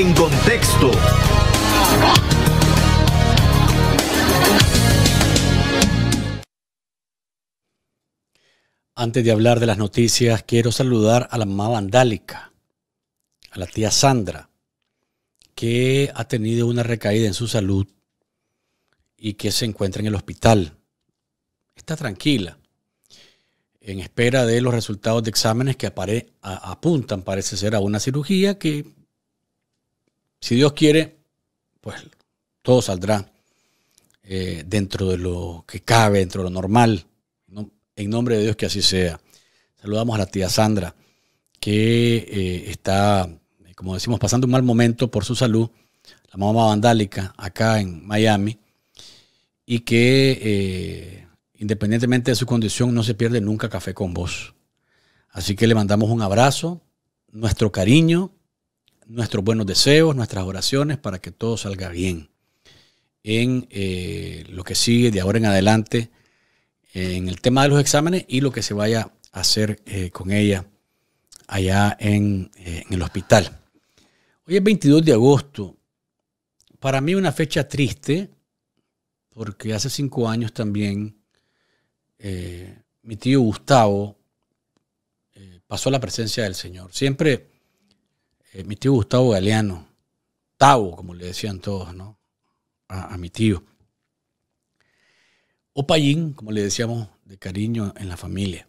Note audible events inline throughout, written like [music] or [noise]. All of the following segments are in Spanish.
en contexto. Antes de hablar de las noticias, quiero saludar a la mamá vandálica, a la tía Sandra, que ha tenido una recaída en su salud y que se encuentra en el hospital. Está tranquila, en espera de los resultados de exámenes que apuntan, parece ser, a una cirugía que si Dios quiere, pues todo saldrá eh, dentro de lo que cabe, dentro de lo normal. En nombre de Dios que así sea. Saludamos a la tía Sandra, que eh, está, como decimos, pasando un mal momento por su salud, la mamá vandálica, acá en Miami, y que eh, independientemente de su condición no se pierde nunca café con vos. Así que le mandamos un abrazo, nuestro cariño nuestros buenos deseos, nuestras oraciones para que todo salga bien en eh, lo que sigue de ahora en adelante en el tema de los exámenes y lo que se vaya a hacer eh, con ella allá en, eh, en el hospital. Hoy es 22 de agosto. Para mí una fecha triste porque hace cinco años también mi tío Gustavo pasó a la presencia del Señor. Siempre eh, mi tío Gustavo Galeano, Tavo, como le decían todos, ¿no? A, mi tío. O como le decíamos de cariño en la familia.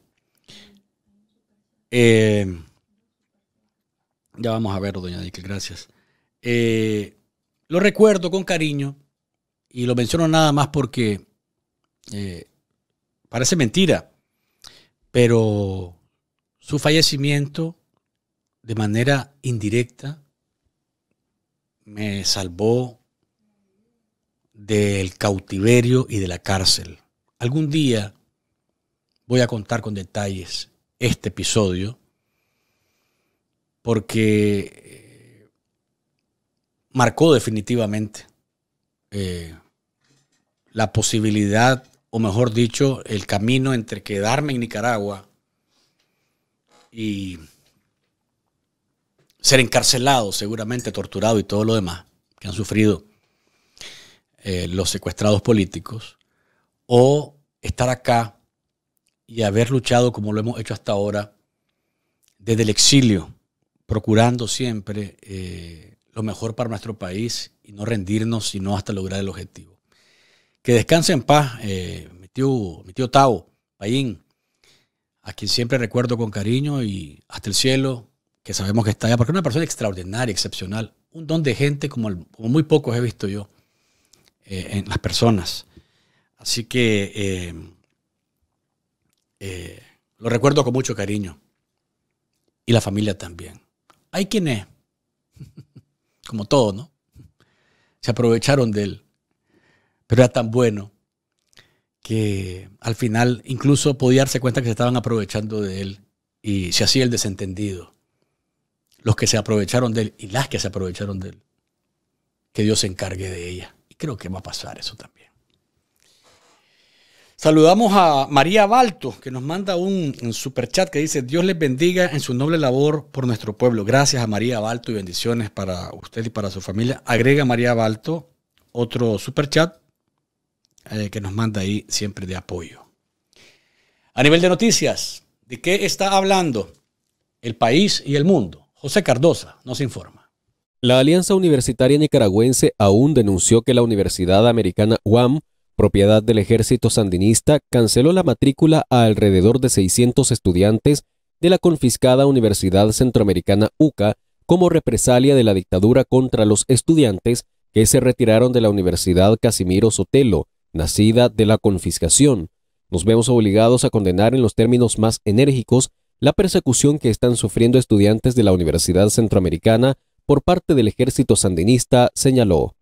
Eh, ya vamos a ver, doña Dique, gracias. Eh, lo recuerdo con cariño y lo menciono nada más porque parece mentira, pero su fallecimiento de manera indirecta me salvó del cautiverio y de la cárcel. Algún día voy a contar con detalles este episodio porque eh, marcó definitivamente eh, la posibilidad, o mejor dicho, el camino entre quedarme en Nicaragua y ser encarcelado seguramente torturado y todo lo demás que han sufrido eh, los secuestrados políticos, o estar acá y haber luchado como lo hemos hecho hasta ahora desde el exilio, procurando siempre eh, lo mejor para nuestro país y no rendirnos sino hasta lograr el objetivo. Que descanse en paz, eh, mi, tío, mi tío Tao, Payín, a quien siempre recuerdo con cariño y hasta el cielo, que sabemos que está allá, porque es una persona extraordinaria, excepcional, un don de gente como, muy pocos he visto yo eh, en las personas. Así que eh, eh, lo recuerdo con mucho cariño. Y la familia también. Hay quienes, [laughs] como todos, ¿no? Se aprovecharon de él. Pero era tan bueno que al final incluso podía darse cuenta que se estaban aprovechando de él y se hacía el desentendido los que se aprovecharon de él y las que se aprovecharon de él, que Dios se encargue de ella. Y creo que va a pasar eso también. Saludamos a María Balto, que nos manda un, superchat que dice, Dios les bendiga en su noble labor por nuestro pueblo. Gracias a María Balto y bendiciones para usted y para su familia. Agrega María Balto otro superchat eh, que nos manda ahí siempre de apoyo. A nivel de noticias, ¿de qué está hablando el país y el mundo? José Cardosa nos informa. La Alianza Universitaria Nicaragüense aún denunció que la Universidad Americana UAM, propiedad del ejército sandinista, canceló la matrícula a alrededor de 600 estudiantes de la confiscada Universidad Centroamericana UCA como represalia de la dictadura contra los estudiantes que se retiraron de la Universidad Casimiro Sotelo, nacida de la confiscación. Nos vemos obligados a condenar en los términos más enérgicos la persecución que están sufriendo estudiantes de la Universidad Centroamericana por parte del ejército sandinista, señaló.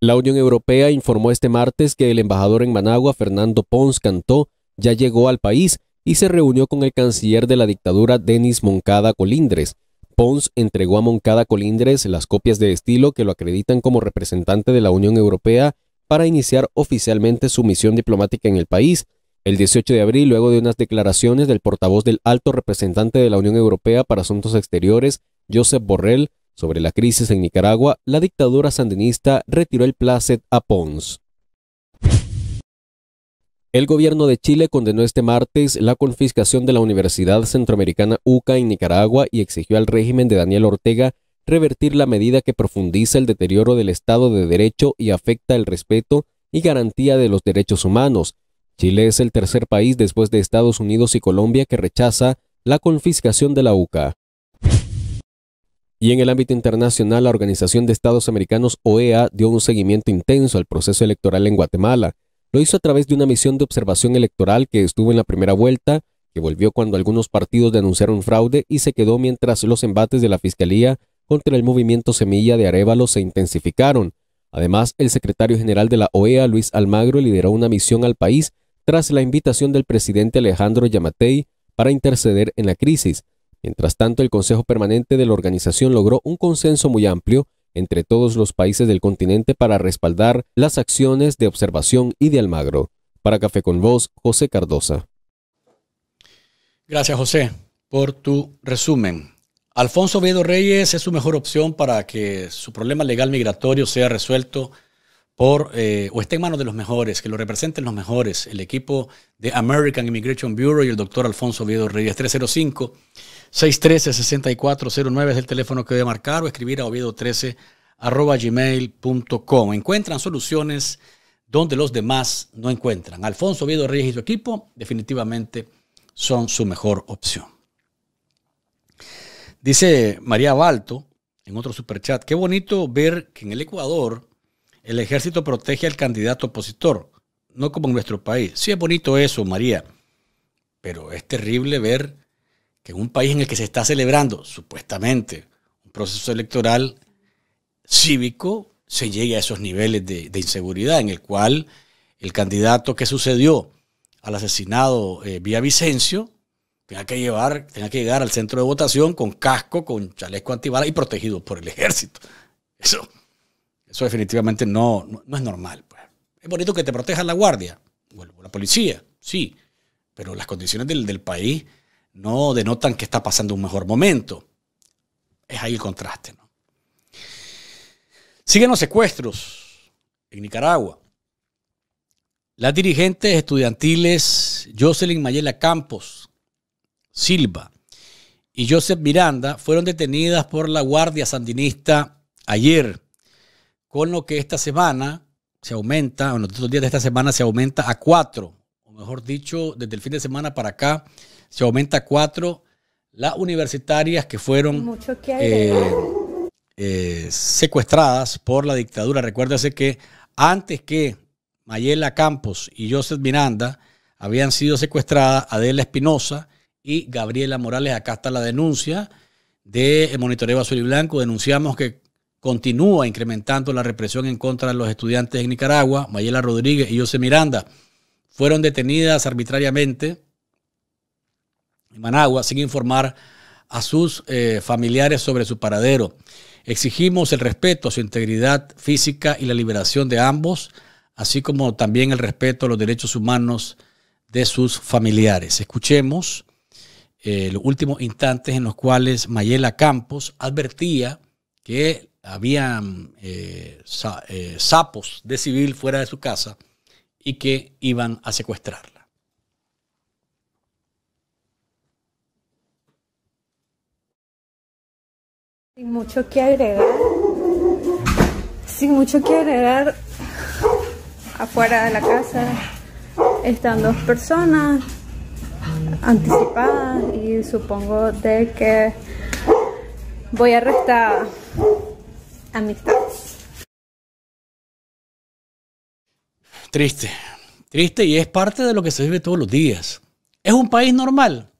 La Unión Europea informó este martes que el embajador en Managua, Fernando Pons Cantó, ya llegó al país y se reunió con el canciller de la dictadura, Denis Moncada Colindres. Pons entregó a Moncada Colindres las copias de estilo que lo acreditan como representante de la Unión Europea para iniciar oficialmente su misión diplomática en el país, el 18 de abril, luego de unas declaraciones del portavoz del alto representante de la Unión Europea para Asuntos Exteriores, Josep Borrell, sobre la crisis en Nicaragua, la dictadura sandinista retiró el placet a Pons. El gobierno de Chile condenó este martes la confiscación de la Universidad Centroamericana UCA en Nicaragua y exigió al régimen de Daniel Ortega revertir la medida que profundiza el deterioro del Estado de Derecho y afecta el respeto y garantía de los derechos humanos, Chile es el tercer país después de Estados Unidos y Colombia que rechaza la confiscación de la UCA. Y en el ámbito internacional, la Organización de Estados Americanos OEA dio un seguimiento intenso al proceso electoral en Guatemala. Lo hizo a través de una misión de observación electoral que estuvo en la primera vuelta, que volvió cuando algunos partidos denunciaron fraude y se quedó mientras los embates de la Fiscalía contra el movimiento Semilla de Arevalo se intensificaron. Además, el secretario general de la OEA, Luis Almagro, lideró una misión al país tras la invitación del presidente Alejandro Yamatei para interceder en la crisis. Mientras tanto, el Consejo Permanente de la organización logró un consenso muy amplio entre todos los países del continente para respaldar las acciones de observación y de Almagro. Para Café con Voz, José Cardosa. Gracias, José, por tu resumen. Alfonso Vedo Reyes es su mejor opción para que su problema legal migratorio sea resuelto eh, o esté en manos de los mejores, que lo representen los mejores, el equipo de American Immigration Bureau y el doctor Alfonso Oviedo Reyes, 305-613-6409 es el teléfono que debe marcar o escribir a oviedo13 arroba gmail.com. Encuentran soluciones donde los demás no encuentran. Alfonso Oviedo Reyes y su equipo definitivamente son su mejor opción. Dice María Balto en otro superchat, qué bonito ver que en el Ecuador el ejército protege al candidato opositor, no como en nuestro país. Sí es bonito eso, María, pero es terrible ver que en un país en el que se está celebrando, supuestamente, un proceso electoral cívico, se llegue a esos niveles de, inseguridad en el cual el candidato que sucedió al asesinado eh, vía Vicencio tenga que, llevar, tenga que llegar al centro de votación con casco, con chaleco antibalas y protegido por el ejército. Eso eso definitivamente no, no, es normal. Pues. Es bonito que te proteja la guardia o la policía, sí, pero las condiciones del, país no denotan que está pasando un mejor momento. Es ahí el contraste. Siguen los secuestros en Nicaragua. Las dirigentes estudiantiles Jocelyn Mayela Campos Silva y Joseph Miranda fueron detenidas por la Guardia Sandinista ayer con lo que esta semana se aumenta, o en los días de esta semana se aumenta a cuatro, o mejor dicho, desde el fin de semana para acá se aumenta a cuatro las universitarias que fueron eh, eh, secuestradas por la dictadura. Recuérdese que antes que Mayela Campos y Joseph Miranda habían sido secuestradas Adela Espinosa y Gabriela Morales. Acá está la denuncia de Monitoreo Azul y Blanco. Denunciamos que continúa incrementando la represión en contra de los estudiantes en Nicaragua. Mayela Rodríguez y José Miranda fueron detenidas arbitrariamente en Managua sin informar a sus eh, familiares sobre su paradero. Exigimos el respeto a su integridad física y la liberación de ambos, así como también el respeto a los derechos humanos de sus familiares. Escuchemos eh, los últimos instantes en los cuales Mayela Campos advertía que ...habían... Mm, eh, eh, sapos de civil fuera de su casa y que iban a secuestrarla. Sin mucho que agregar, sin mucho que agregar, afuera de la casa están dos personas anticipadas y supongo de que voy a arrestar... Triste, triste y es parte de lo que se vive todos los días. ¿Es un país normal?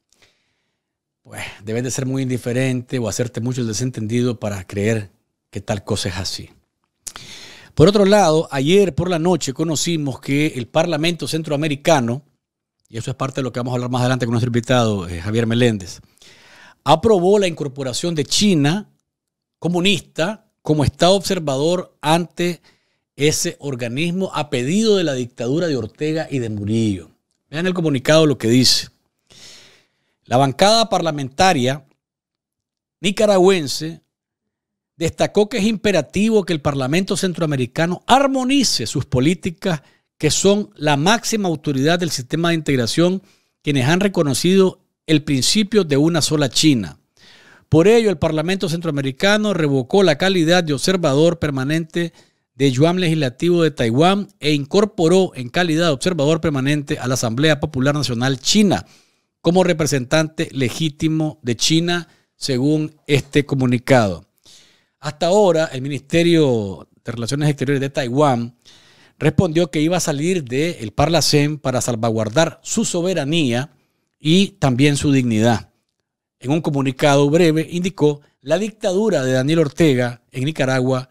Pues debes de ser muy indiferente o hacerte mucho el desentendido para creer que tal cosa es así. Por otro lado, ayer por la noche conocimos que el Parlamento Centroamericano, y eso es parte de lo que vamos a hablar más adelante con nuestro invitado, eh, Javier Meléndez, aprobó la incorporación de China comunista como Estado observador ante ese organismo a pedido de la dictadura de Ortega y de Murillo. Vean el comunicado lo que dice. La bancada parlamentaria nicaragüense destacó que es imperativo que el Parlamento centroamericano armonice sus políticas que son la máxima autoridad del sistema de integración, quienes han reconocido el principio de una sola China por ello, el Parlamento Centroamericano revocó la calidad de observador permanente de Yuan Legislativo de Taiwán e incorporó en calidad de observador permanente a la Asamblea Popular Nacional China como representante legítimo de China, según este comunicado. Hasta ahora, el Ministerio de Relaciones Exteriores de Taiwán respondió que iba a salir del Parlacén para salvaguardar su soberanía y también su dignidad. En un comunicado breve indicó, la dictadura de Daniel Ortega en Nicaragua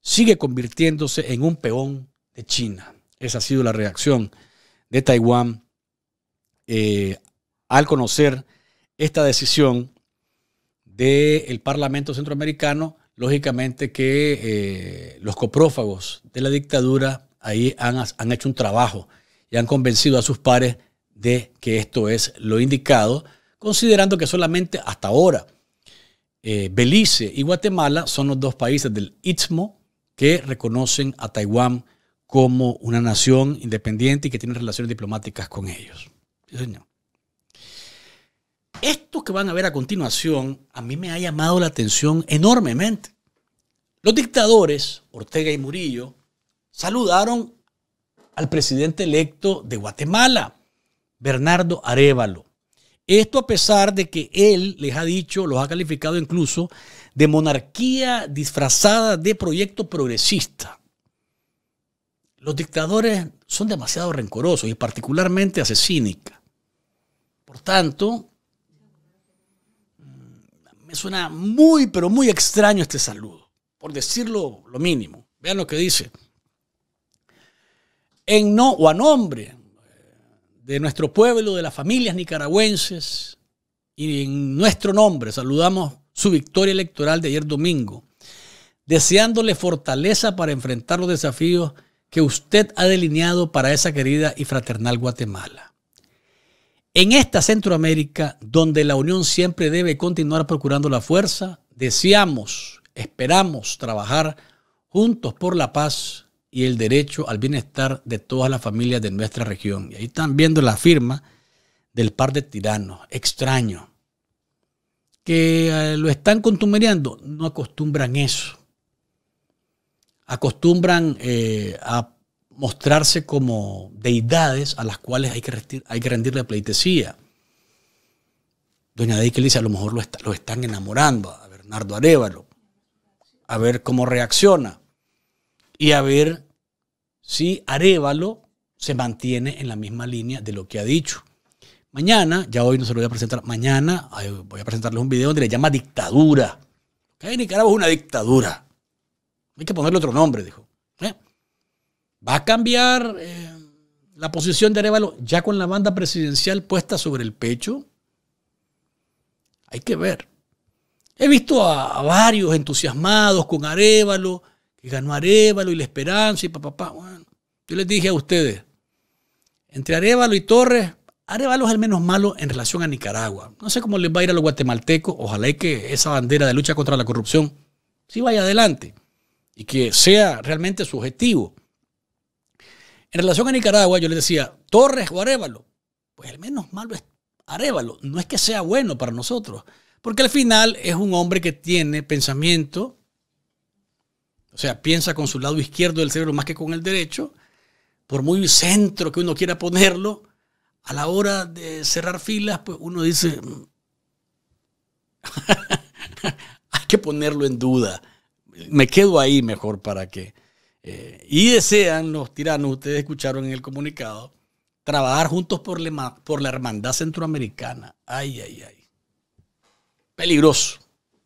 sigue convirtiéndose en un peón de China. Esa ha sido la reacción de Taiwán eh, al conocer esta decisión del Parlamento Centroamericano. Lógicamente que eh, los coprófagos de la dictadura ahí han, han hecho un trabajo y han convencido a sus pares de que esto es lo indicado considerando que solamente hasta ahora eh, Belice y Guatemala son los dos países del Istmo que reconocen a Taiwán como una nación independiente y que tienen relaciones diplomáticas con ellos. Esto que van a ver a continuación a mí me ha llamado la atención enormemente. Los dictadores, Ortega y Murillo, saludaron al presidente electo de Guatemala, Bernardo Arevalo. Esto a pesar de que él les ha dicho, los ha calificado incluso de monarquía disfrazada de proyecto progresista. Los dictadores son demasiado rencorosos y particularmente asesínica. Por tanto, mm, me suena muy, pero muy extraño este saludo, por decirlo lo mínimo. Vean lo que dice. En no, o a nombre de nuestro pueblo, de las familias nicaragüenses, y en nuestro nombre saludamos su victoria electoral de ayer domingo, deseándole fortaleza para enfrentar los desafíos que usted ha delineado para esa querida y fraternal Guatemala. En esta Centroamérica, donde la Unión siempre debe continuar procurando la fuerza, deseamos, esperamos trabajar juntos por la paz y el derecho al bienestar de todas las familias de nuestra región. Y ahí están viendo la firma del par de tiranos extraños que eh, lo están contumereando, no acostumbran eso. Acostumbran eh, a mostrarse como deidades a las cuales hay que, rendir, hay que rendirle pleitesía. Doña Deike dice, a lo mejor lo, lo están enamorando a Bernardo Arevalo, a ver cómo reacciona y a ver si Arevalo se mantiene en la misma línea de lo que ha dicho. Mañana, ya hoy no se lo voy a presentar, mañana voy a presentarles un video donde le llama dictadura. Que Nicaragua es una dictadura. Hay que ponerle otro nombre, dijo. ¿Eh? ¿Va a cambiar eh, la posición de Arevalo ya con la banda presidencial puesta sobre el pecho? Hay que ver. He visto a, a varios entusiasmados con Arevalo que ganó Arevalo y la Esperanza y papá, Bueno, yo les dije a ustedes, entre Arevalo y Torres, Arevalo es el menos malo en relación a Nicaragua. No sé cómo les va a ir a los guatemaltecos. Ojalá y que esa bandera de lucha contra la corrupción sí vaya adelante y que sea realmente su objetivo. En relación a Nicaragua, yo les decía, Torres o Arevalo. Pues el menos malo es Arevalo. No es que sea bueno para nosotros, porque al final es un hombre que tiene pensamiento, o sea, piensa con su lado izquierdo del cerebro más que con el derecho. Por muy centro que uno quiera ponerlo, a la hora de cerrar filas, pues uno dice, mm, [laughs] hay que ponerlo en duda. Me quedo ahí mejor para que... Eh, y desean los tiranos, ustedes escucharon en el comunicado, trabajar juntos por, la, por la hermandad centroamericana. Ay, ay, ay. Peligroso,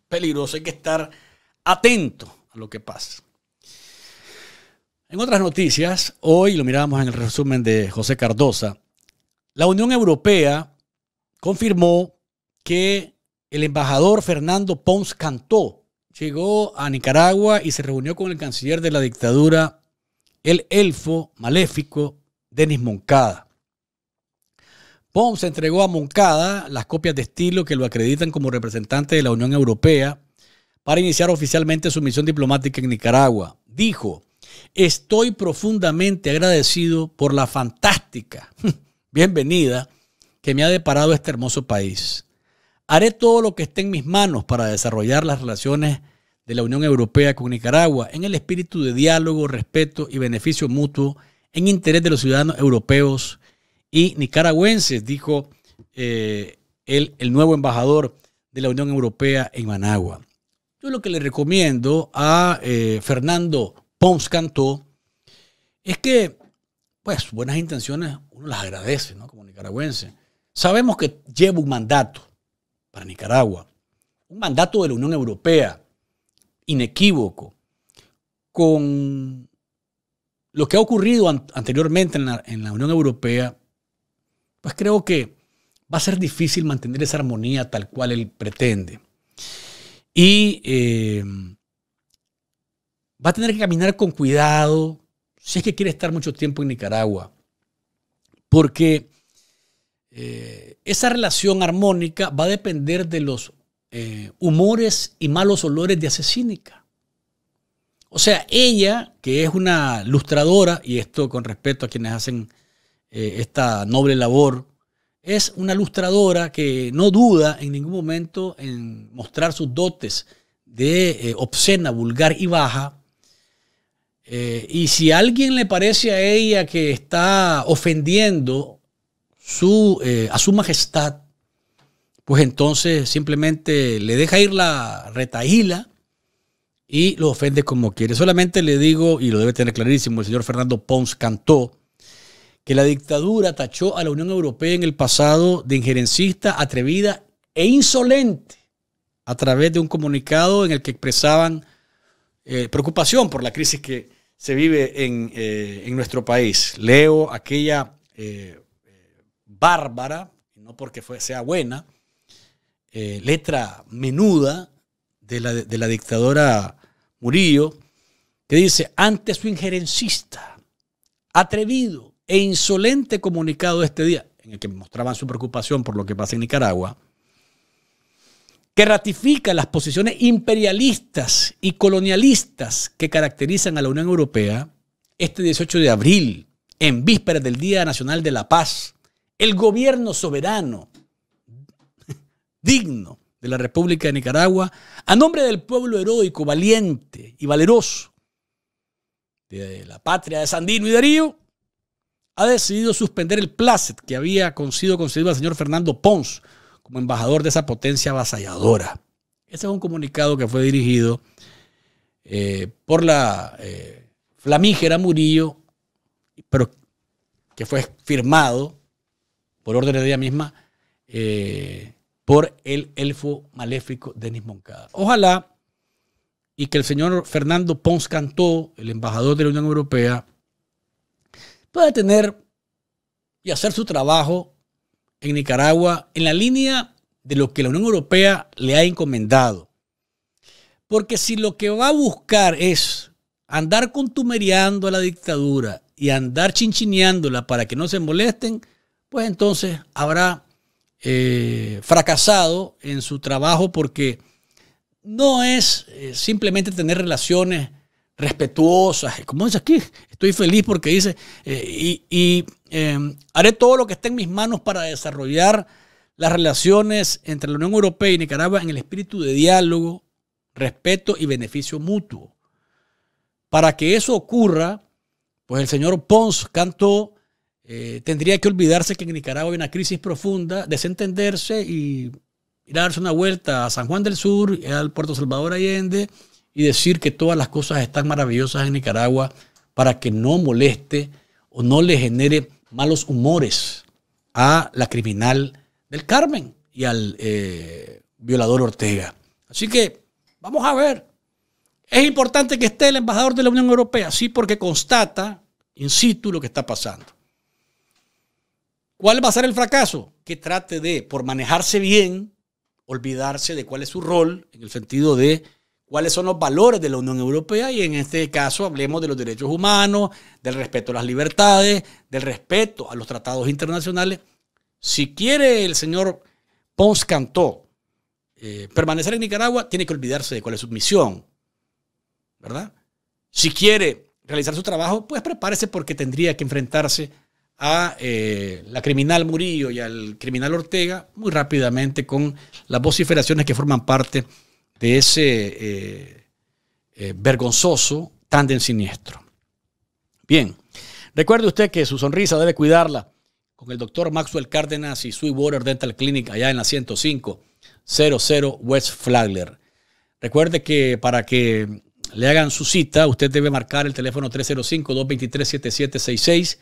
peligroso. Hay que estar atento a lo que pasa. En otras noticias, hoy lo mirábamos en el resumen de José Cardosa, la Unión Europea confirmó que el embajador Fernando Pons Cantó llegó a Nicaragua y se reunió con el canciller de la dictadura, el elfo maléfico Denis Moncada. Pons entregó a Moncada las copias de estilo que lo acreditan como representante de la Unión Europea para iniciar oficialmente su misión diplomática en Nicaragua. Dijo, estoy profundamente agradecido por la fantástica [laughs] bienvenida que me ha deparado este hermoso país. Haré todo lo que esté en mis manos para desarrollar las relaciones de la Unión Europea con Nicaragua en el espíritu de diálogo, respeto y beneficio mutuo en interés de los ciudadanos europeos y nicaragüenses, dijo eh, el, el nuevo embajador de la Unión Europea en Managua. Yo lo que le recomiendo a eh, Fernando Pons Cantó es que, pues, buenas intenciones uno las agradece, ¿no? Como nicaragüense. Sabemos que lleva un mandato para Nicaragua, un mandato de la Unión Europea, inequívoco, con lo que ha ocurrido anteriormente en la Unión Europea, pues creo que va a ser difícil mantener esa armonía tal cual él pretende. Y eh, va a tener que caminar con cuidado si es que quiere estar mucho tiempo en Nicaragua, porque eh, esa relación armónica va a depender de los eh, humores y malos olores de asesínica. O sea, ella, que es una lustradora, y esto con respeto a quienes hacen esta noble labor, es una ilustradora que no duda en ningún momento en mostrar sus dotes de eh, obscena, vulgar y baja. Eh, y si alguien le parece a ella que está ofendiendo eh, a su majestad, pues entonces simplemente le deja ir la retahíla y lo ofende como quiere. Solamente le digo, y lo debe tener clarísimo, el señor Fernando Pons Cantó, que la dictadura tachó a la Unión Europea en el pasado de injerencista, atrevida e insolente a través de un comunicado en el que expresaban eh, preocupación por la crisis que se vive en, eh, nuestro país. Leo aquella eh, bárbara, no porque sea buena, letra menuda de la, de la dictadora Murillo, que dice, ante su injerencista, atrevido e insolente comunicado de este día, en el que mostraban su preocupación por lo que pasa en Nicaragua, que ratifica las posiciones imperialistas y colonialistas que caracterizan a la Unión Europea, este 18 de abril, en vísperas del Día Nacional de la Paz, el gobierno soberano, [laughs] digno de la República de Nicaragua, a nombre del pueblo heroico, valiente y valeroso de la patria de Sandino y Darío, ha decidido suspender el placet que había sido concedido al señor Fernando Pons como embajador de esa potencia avasalladora. Ese es un comunicado que fue dirigido eh, por la eh, flamígera Murillo, pero que fue firmado por orden de ella misma eh, por el elfo maléfico Denis Moncada. Ojalá y que el señor Fernando Pons Cantó, el embajador de la Unión Europea, puede tener y hacer su trabajo en Nicaragua en la línea de lo que la Unión Europea le ha encomendado. Porque si lo que va a buscar es andar contumereando a la dictadura y andar chinchineándola para que no se molesten, pues entonces habrá eh, fracasado en su trabajo porque no es eh, simplemente tener relaciones respetuosas. como dice aquí? Estoy feliz porque dice, eh, y, em, haré todo lo que esté en mis manos para desarrollar las relaciones entre la Unión Europea y Nicaragua en el espíritu de diálogo, respeto y beneficio mutuo. Para que eso ocurra, pues el señor Pons Cantó eh, tendría que olvidarse que en Nicaragua hay una crisis profunda, desentenderse y ir a darse una vuelta a San Juan del Sur, al Puerto Salvador Allende, y decir que todas las cosas están maravillosas en Nicaragua para que no moleste o no le genere malos humores a la criminal del Carmen y al eh, violador Ortega. Así que vamos a ver. Es importante que esté el embajador de la Unión Europea, sí, porque constata in situ lo que está pasando. ¿Cuál va a ser el fracaso? Que trate de, por manejarse bien, olvidarse de cuál es su rol en el sentido de cuáles son los valores de la Unión Europea y en este caso hablemos de los derechos humanos, del respeto a las libertades, del respeto a los tratados internacionales. Si quiere el señor Pons Cantó eh, permanecer en Nicaragua, tiene que olvidarse de cuál es su misión, ¿verdad? Si quiere realizar su trabajo, pues prepárese porque tendría que enfrentarse a eh, la criminal Murillo y al criminal Ortega muy rápidamente con las vociferaciones que forman parte de ese eh, eh, vergonzoso tándem siniestro. Bien, recuerde usted que su sonrisa debe cuidarla con el doctor Maxwell Cárdenas y Sweetwater Dental Clinic allá en la 105 00 West Flagler. Recuerde que para que le hagan su cita, usted debe marcar el teléfono 305-223-7766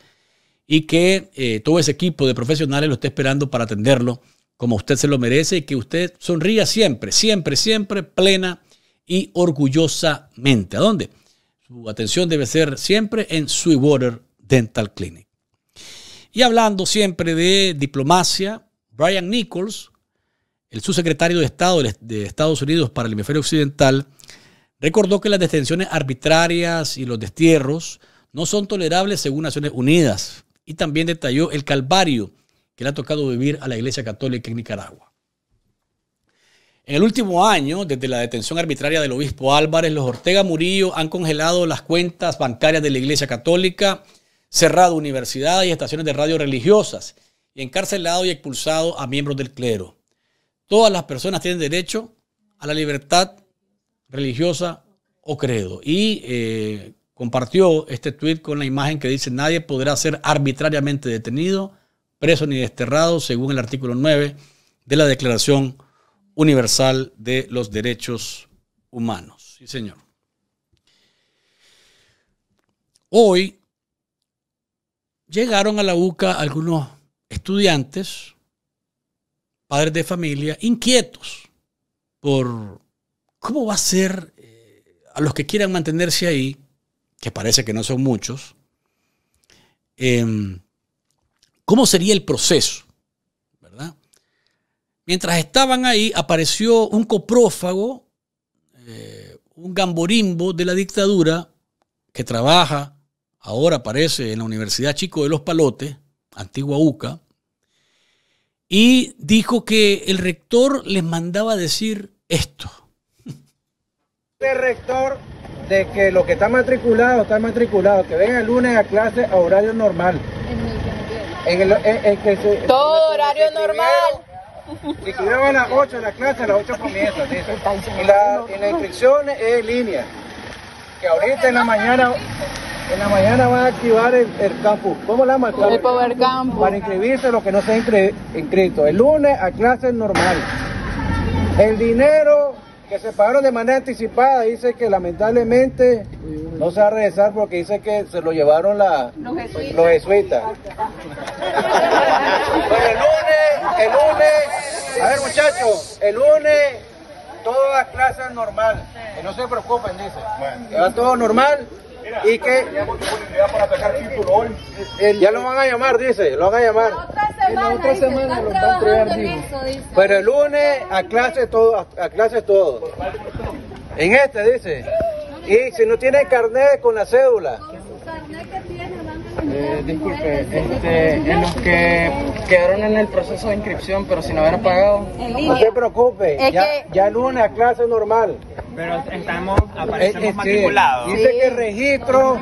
y que eh, todo ese equipo de profesionales lo esté esperando para atenderlo como usted se lo merece y que usted sonría siempre, siempre, siempre, plena y orgullosamente. ¿A dónde? Su atención debe ser siempre en Sweetwater Dental Clinic. Y hablando siempre de diplomacia, Brian Nichols, el subsecretario de Estado de Estados Unidos para el hemisferio occidental, recordó que las detenciones arbitrarias y los destierros no son tolerables según Naciones Unidas y también detalló el calvario que le ha tocado vivir a la Iglesia Católica en Nicaragua. En el último año, desde la detención arbitraria del obispo Álvarez, los Ortega Murillo han congelado las cuentas bancarias de la Iglesia Católica, cerrado universidades y estaciones de radio religiosas, y encarcelado y expulsado a miembros del clero. Todas las personas tienen derecho a la libertad religiosa o credo. Y eh, compartió este tuit con la imagen que dice, nadie podrá ser arbitrariamente detenido, preso ni desterrado, según el artículo 9 de la Declaración Universal de los Derechos Humanos. Sí, señor. Hoy llegaron a la UCA algunos estudiantes, padres de familia, inquietos por cómo va a ser eh, a los que quieran mantenerse ahí, que parece que no son muchos, en em, ¿Cómo sería el proceso? Mientras estaban ahí, apareció un coprófago, eh, un gamborimbo de la dictadura, que trabaja, ahora aparece en la Universidad Chico de los Palotes, antigua UCA, y dijo que el rector les mandaba decir esto. El rector de que lo que está matriculado, está matriculado, que venga el lunes a clase a horario normal que Todo horario normal. Si estuvieron a las 8 la clase, a las 8 comienzan Y la, y inscripción es en línea. Que ahorita en la mañana en la mañana van a activar el, el campus. ¿Cómo la llama? El Campus. Para inscribirse los que no se han inscrito. El lunes a clases normal. El dinero que se pagaron de manera anticipada, dice que lamentablemente no se va a regresar porque dice que se lo llevaron la, los jesuitas. el lunes, el lunes, a ver muchachos, el lunes todas las clases normal, que no se preocupen, dice. Bueno. va todo normal y que ya lo van a llamar, dice, lo van a llamar. otra semana, Pero el lunes a clase todo, a clase todo. En este dice. Y si no tiene carnet con la cédula. Eh, disculpe, este, en los que quedaron en el proceso de inscripción pero sin haber pagado. No se preocupe, ya, ya el lunes a clase normal. Pero estamos, aparecemos matriculados. Dice que el registro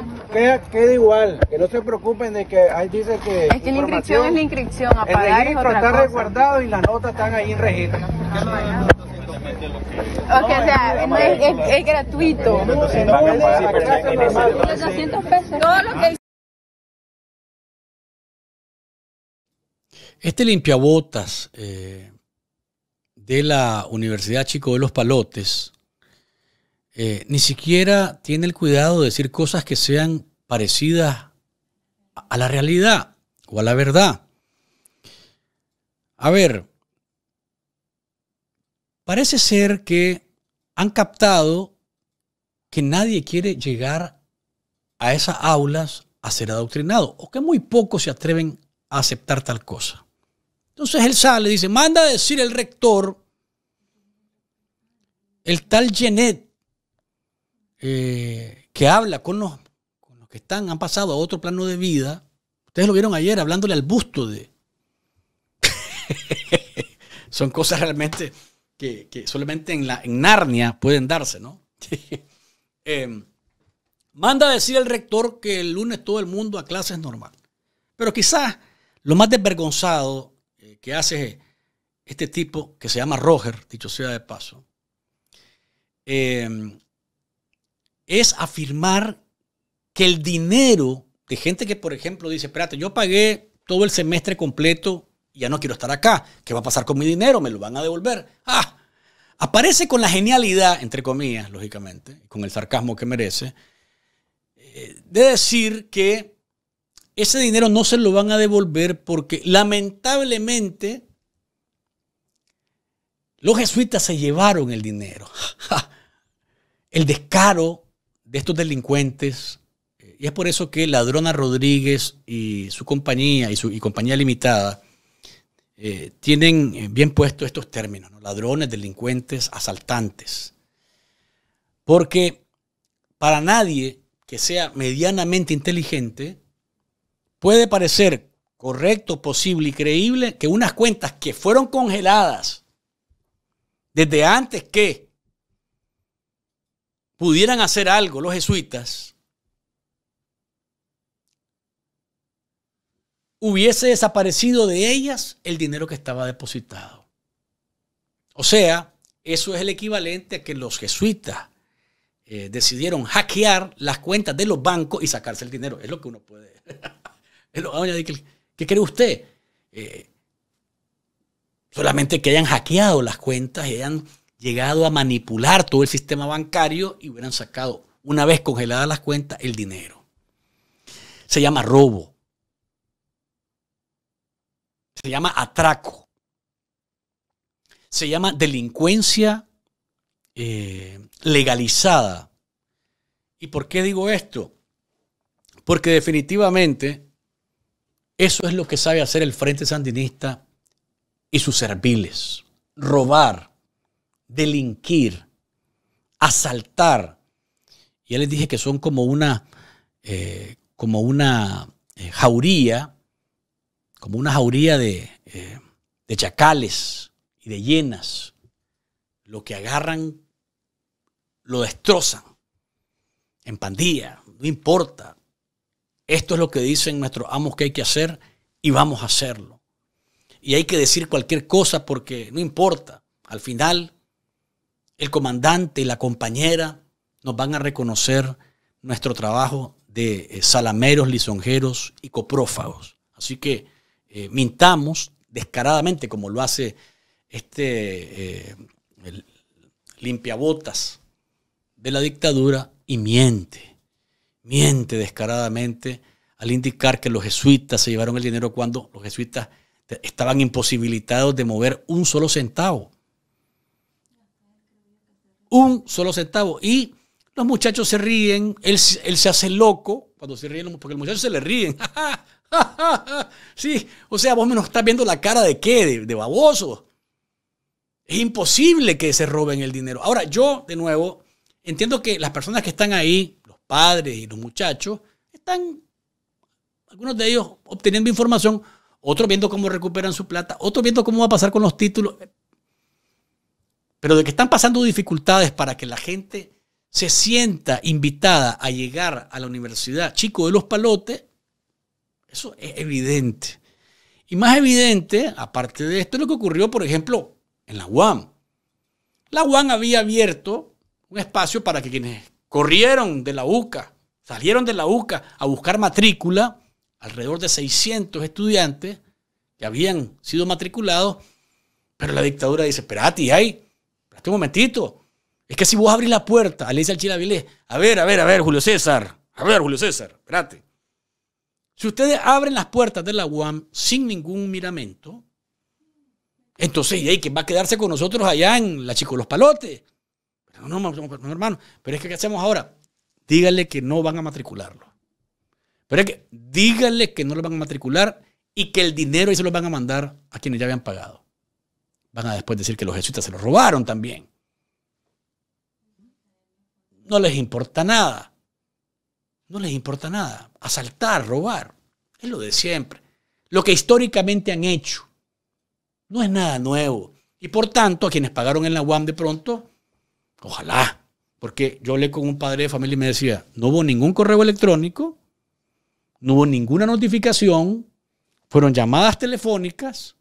queda, igual, que no se preocupen de que ahí dice que... Es que la inscripción es la inscripción, a pagar El registro está resguardado y las notas están ahí en registro. o sea, no es, es, gratuito. Ah. Este limpiabotas eh, de la Universidad Chico de los Palotes eh, ni siquiera tiene el cuidado de decir cosas que sean parecidas a la realidad o a la verdad. A ver, parece ser que han captado que nadie quiere llegar a esas aulas a ser adoctrinado o que muy pocos se atreven a aceptar tal cosa. Entonces él sale y dice, manda a decir el rector, el tal Genet, eh, que habla con los, que están, han pasado a otro plano de vida. Ustedes lo vieron ayer hablándole al busto de... [laughs] Son cosas realmente que, solamente en, la, en Narnia pueden darse, ¿no? [laughs] Em, manda a decir el rector que el lunes todo el mundo a clases normal. Pero quizás lo más desvergonzado eh, que hace este tipo, que se llama Roger, dicho sea de paso, eh, es afirmar que el dinero de gente que, por ejemplo, dice, espérate, yo pagué todo el semestre completo y ya no quiero estar acá. ¿Qué va a pasar con mi dinero? ¿Me lo van a devolver? Ah, aparece con la genialidad, entre comillas, lógicamente, con el sarcasmo que merece, eh, de decir que ese dinero no se lo van a devolver porque lamentablemente los jesuitas se llevaron el dinero. [laughs] El descaro de estos delincuentes, eh, y es por eso que Ladrona Rodríguez y su compañía y su compañía limitada eh, tienen eh, bien puestos estos términos, ladrones, delincuentes, asaltantes. Porque para nadie que sea medianamente inteligente puede parecer correcto, posible y creíble que unas cuentas que fueron congeladas desde antes que pudieran hacer algo los jesuitas, hubiese desaparecido de ellas el dinero que estaba depositado. O sea, eso es el equivalente a que los jesuitas eh, decidieron hackear las cuentas de los bancos y sacarse el dinero. Es lo que uno puede. [laughs] ¿Qué cree usted? Eh, solamente que hayan hackeado las cuentas y hayan llegado a manipular todo el sistema bancario y hubieran sacado, una vez congeladas las cuentas, el dinero. Se llama robo. Se llama atraco. Se llama delincuencia eh, legalizada. ¿Y por qué digo esto? Porque definitivamente eso es lo que sabe hacer el Frente Sandinista y sus serviles. Robar delinquir, asaltar. Ya les dije que son como una, eh, como una eh, jauría, como una jauría de, eh, de chacales y de llenas, Lo que agarran lo destrozan en pandilla, no importa. Esto es lo que dicen nuestros amos que hay que hacer y vamos a hacerlo. Y hay que decir cualquier cosa porque no importa. Al final el comandante, y la compañera, nos van a reconocer nuestro trabajo de eh, salameros, lisonjeros y coprófagos. Así que eh, mintamos descaradamente, como lo hace este eh, limpiabotas de la dictadura, y miente, miente descaradamente al indicar que los jesuitas se llevaron el dinero cuando los jesuitas estaban imposibilitados de mover un solo centavo un solo centavo. Y los muchachos se ríen, él, se hace loco cuando se ríen, porque los muchachos se le ríen. [laughs] sí, o sea, vos menos estás viendo la cara de qué, de, de baboso. Es imposible que se roben el dinero. Ahora, yo, de nuevo, entiendo que las personas que están ahí, los padres y los muchachos, están, algunos de ellos, obteniendo información, otros viendo cómo recuperan su plata, otros viendo cómo va a pasar con los títulos pero de que están pasando dificultades para que la gente se sienta invitada a llegar a la Universidad Chico de los Palotes, eso es evidente. Y más evidente, aparte de esto, es lo que ocurrió, por ejemplo, en la UAM. La UAM había abierto un espacio para que quienes corrieron de la UCA, salieron de la UCA a buscar matrícula, alrededor de 600 estudiantes que habían sido matriculados, pero la dictadura dice, espérate, hay un momentito. Es que si vos abrís la puerta, le dice al Avilés: a ver, a ver, a ver, Julio César, a ver, Julio César, espérate. Si ustedes abren las puertas de la UAM sin ningún miramento, entonces, ¿y ahí quién va a quedarse con nosotros allá en la Chico Los Palotes? No, no, no, hermano, pero es que ¿qué hacemos ahora? Dígale que no van a matricularlo. Pero es que díganle que no lo van a matricular y que el dinero ahí se lo van a mandar a quienes ya habían pagado. Van a después decir que los jesuitas se lo robaron también. No les importa nada. No les importa nada. Asaltar, robar. Es lo de siempre. Lo que históricamente han hecho. No es nada nuevo. Y por tanto, a quienes pagaron en la UAM de pronto, ojalá. Porque yo hablé con un padre de familia y me decía, no hubo ningún correo electrónico, no hubo ninguna notificación, fueron llamadas telefónicas,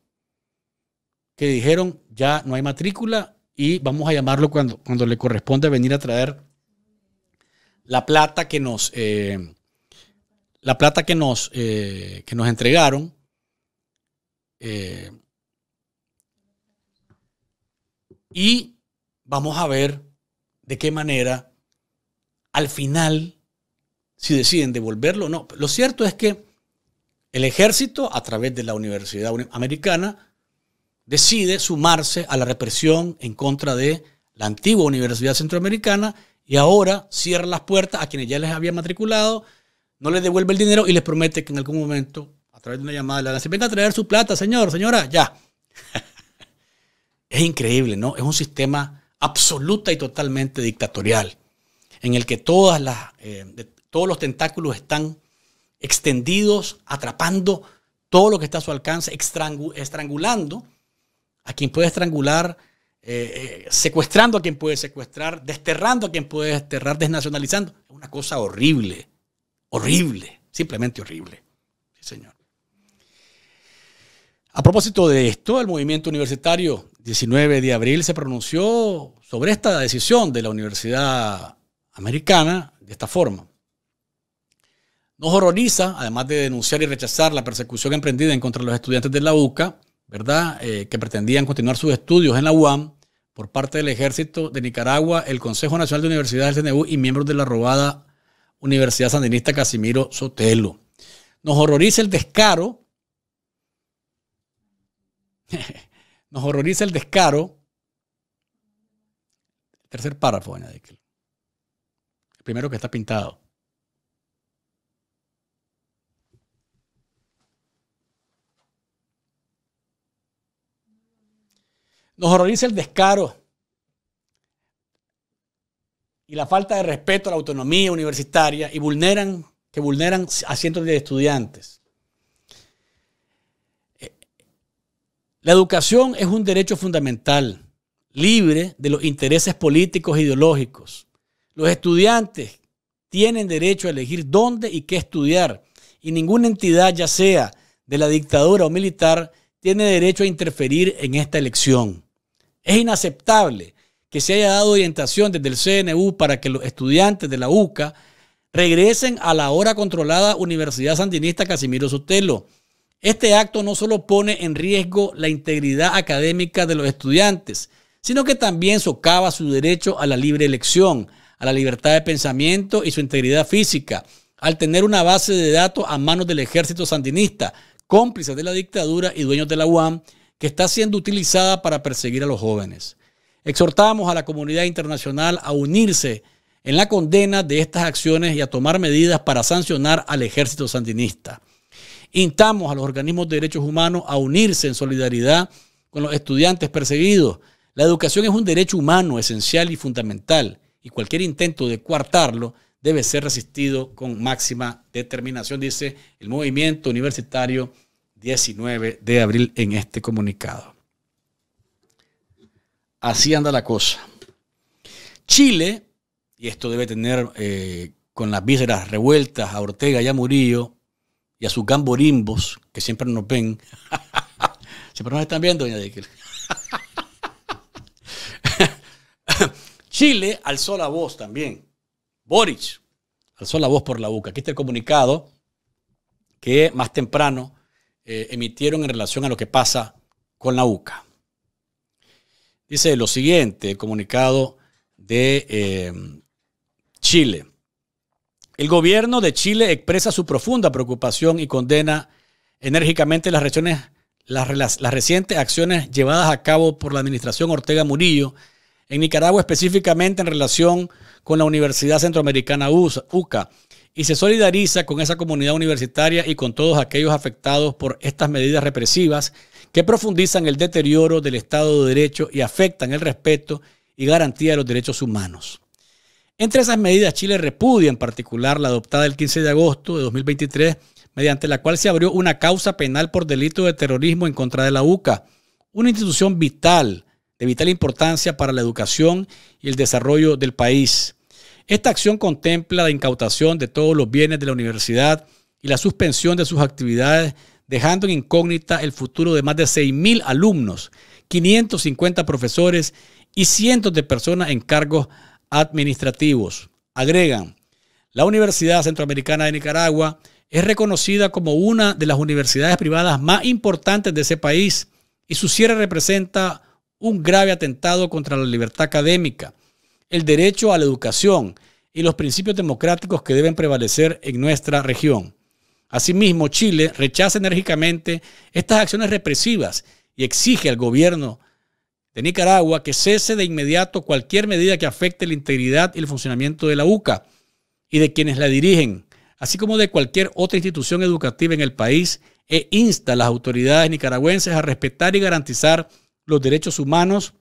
que dijeron, ya no hay matrícula y vamos a llamarlo cuando, cuando le corresponde venir a traer la plata que nos, eh, la plata que nos, eh, que nos entregaron. Eh, y vamos a ver de qué manera al final, si deciden devolverlo o no. Lo cierto es que el ejército, a través de la Universidad Americana, decide sumarse a la represión en contra de la antigua Universidad Centroamericana y ahora cierra las puertas a quienes ya les había matriculado, no les devuelve el dinero y les promete que en algún momento, a través de una llamada, le van a a traer su plata, señor, señora, ya. [laughs] es increíble, ¿no? Es un sistema absoluta y totalmente dictatorial, en el que todas las, eh, todos los tentáculos están extendidos, atrapando todo lo que está a su alcance, estrangulando a quien puede estrangular, eh, eh, secuestrando a quien puede secuestrar, desterrando a quien puede desterrar, desnacionalizando. Es una cosa horrible, horrible, simplemente horrible. señor. A propósito de esto, el movimiento universitario 19 de abril se pronunció sobre esta decisión de la Universidad Americana de esta forma. Nos horroriza, además de denunciar y rechazar la persecución emprendida en contra de los estudiantes de la UCA, ¿verdad? Eh, que pretendían continuar sus estudios en la UAM por parte del Ejército de Nicaragua, el Consejo Nacional de Universidades del CNU y miembros de la robada Universidad Sandinista Casimiro Sotelo. Nos horroriza el descaro. [laughs] Nos horroriza el descaro. Tercer párrafo, añade El primero que está pintado. Nos horroriza el descaro y la falta de respeto a la autonomía universitaria y vulneran, que vulneran a cientos de estudiantes. La educación es un derecho fundamental, libre de los intereses políticos e ideológicos. Los estudiantes tienen derecho a elegir dónde y qué estudiar, y ninguna entidad, ya sea de la dictadura o militar, tiene derecho a interferir en esta elección. Es inaceptable que se haya dado orientación desde el CNU para que los estudiantes de la UCA regresen a la ahora controlada Universidad Sandinista Casimiro Sotelo. Este acto no solo pone en riesgo la integridad académica de los estudiantes, sino que también socava su derecho a la libre elección, a la libertad de pensamiento y su integridad física, al tener una base de datos a manos del ejército sandinista, cómplices de la dictadura y dueños de la UAM, que está siendo utilizada para perseguir a los jóvenes. Exhortamos a la comunidad internacional a unirse en la condena de estas acciones y a tomar medidas para sancionar al ejército sandinista. Instamos a los organismos de derechos humanos a unirse en solidaridad con los estudiantes perseguidos. La educación es un derecho humano esencial y fundamental y cualquier intento de coartarlo debe ser resistido con máxima determinación, dice el movimiento universitario 19 de abril en este comunicado. Así anda la cosa. Chile, y esto debe tener eh, con las vísceras revueltas a Ortega y a Murillo y a sus gamborimbos, que siempre nos ven. [laughs] siempre nos están viendo, doña [laughs] Chile alzó la voz también. Boric alzó la voz por la boca. Aquí está el comunicado que más temprano eh, emitieron en relación a lo que pasa con la UCA. Dice lo siguiente, el comunicado de eh, Chile. El gobierno de Chile expresa su profunda preocupación y condena enérgicamente las recientes acciones llevadas a cabo por la administración Ortega Murillo en Nicaragua específicamente en relación con la Universidad Centroamericana UCA, y se solidariza con esa comunidad universitaria y con todos aquellos afectados por estas medidas represivas que profundizan el deterioro del Estado de Derecho y afectan el respeto y garantía de los derechos humanos. Entre esas medidas, Chile repudia en particular la adoptada el 15 de agosto de 2023, mediante la cual se abrió una causa penal por delito de terrorismo en contra de la UCA, una institución vital, de vital importancia para la educación y el desarrollo del país. Esta acción contempla la incautación de todos los bienes de la universidad y la suspensión de sus actividades, dejando en incógnita el futuro de más de 6.000 alumnos, 550 profesores y cientos de personas en cargos administrativos. Agregan, la Universidad Centroamericana de Nicaragua es reconocida como una de las universidades privadas más importantes de ese país y su cierre representa un grave atentado contra la libertad académica el derecho a la educación y los principios democráticos que deben prevalecer en nuestra región. Asimismo, Chile rechaza enérgicamente estas acciones represivas y exige al gobierno de Nicaragua que cese de inmediato cualquier medida que afecte la integridad y el funcionamiento de la UCA y de quienes la dirigen, así como de cualquier otra institución educativa en el país, e insta a las autoridades nicaragüenses a respetar y garantizar los derechos humanos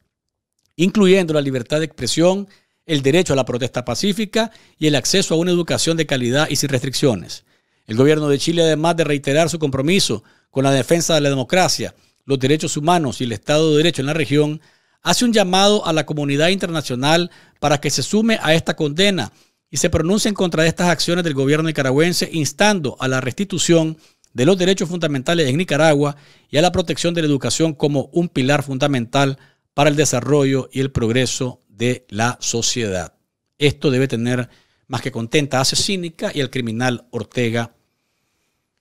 incluyendo la libertad de expresión, el derecho a la protesta pacífica y el acceso a una educación de calidad y sin restricciones. El gobierno de Chile, además de reiterar su compromiso con la defensa de la democracia, los derechos humanos y el Estado de Derecho en la región, hace un llamado a la comunidad internacional para que se sume a esta condena y se en contra de estas acciones del gobierno nicaragüense, instando a la restitución de los derechos fundamentales en Nicaragua y a la protección de la educación como un pilar fundamental para el desarrollo y el progreso de la sociedad. Esto debe tener más que contenta a Cínica y al criminal Ortega,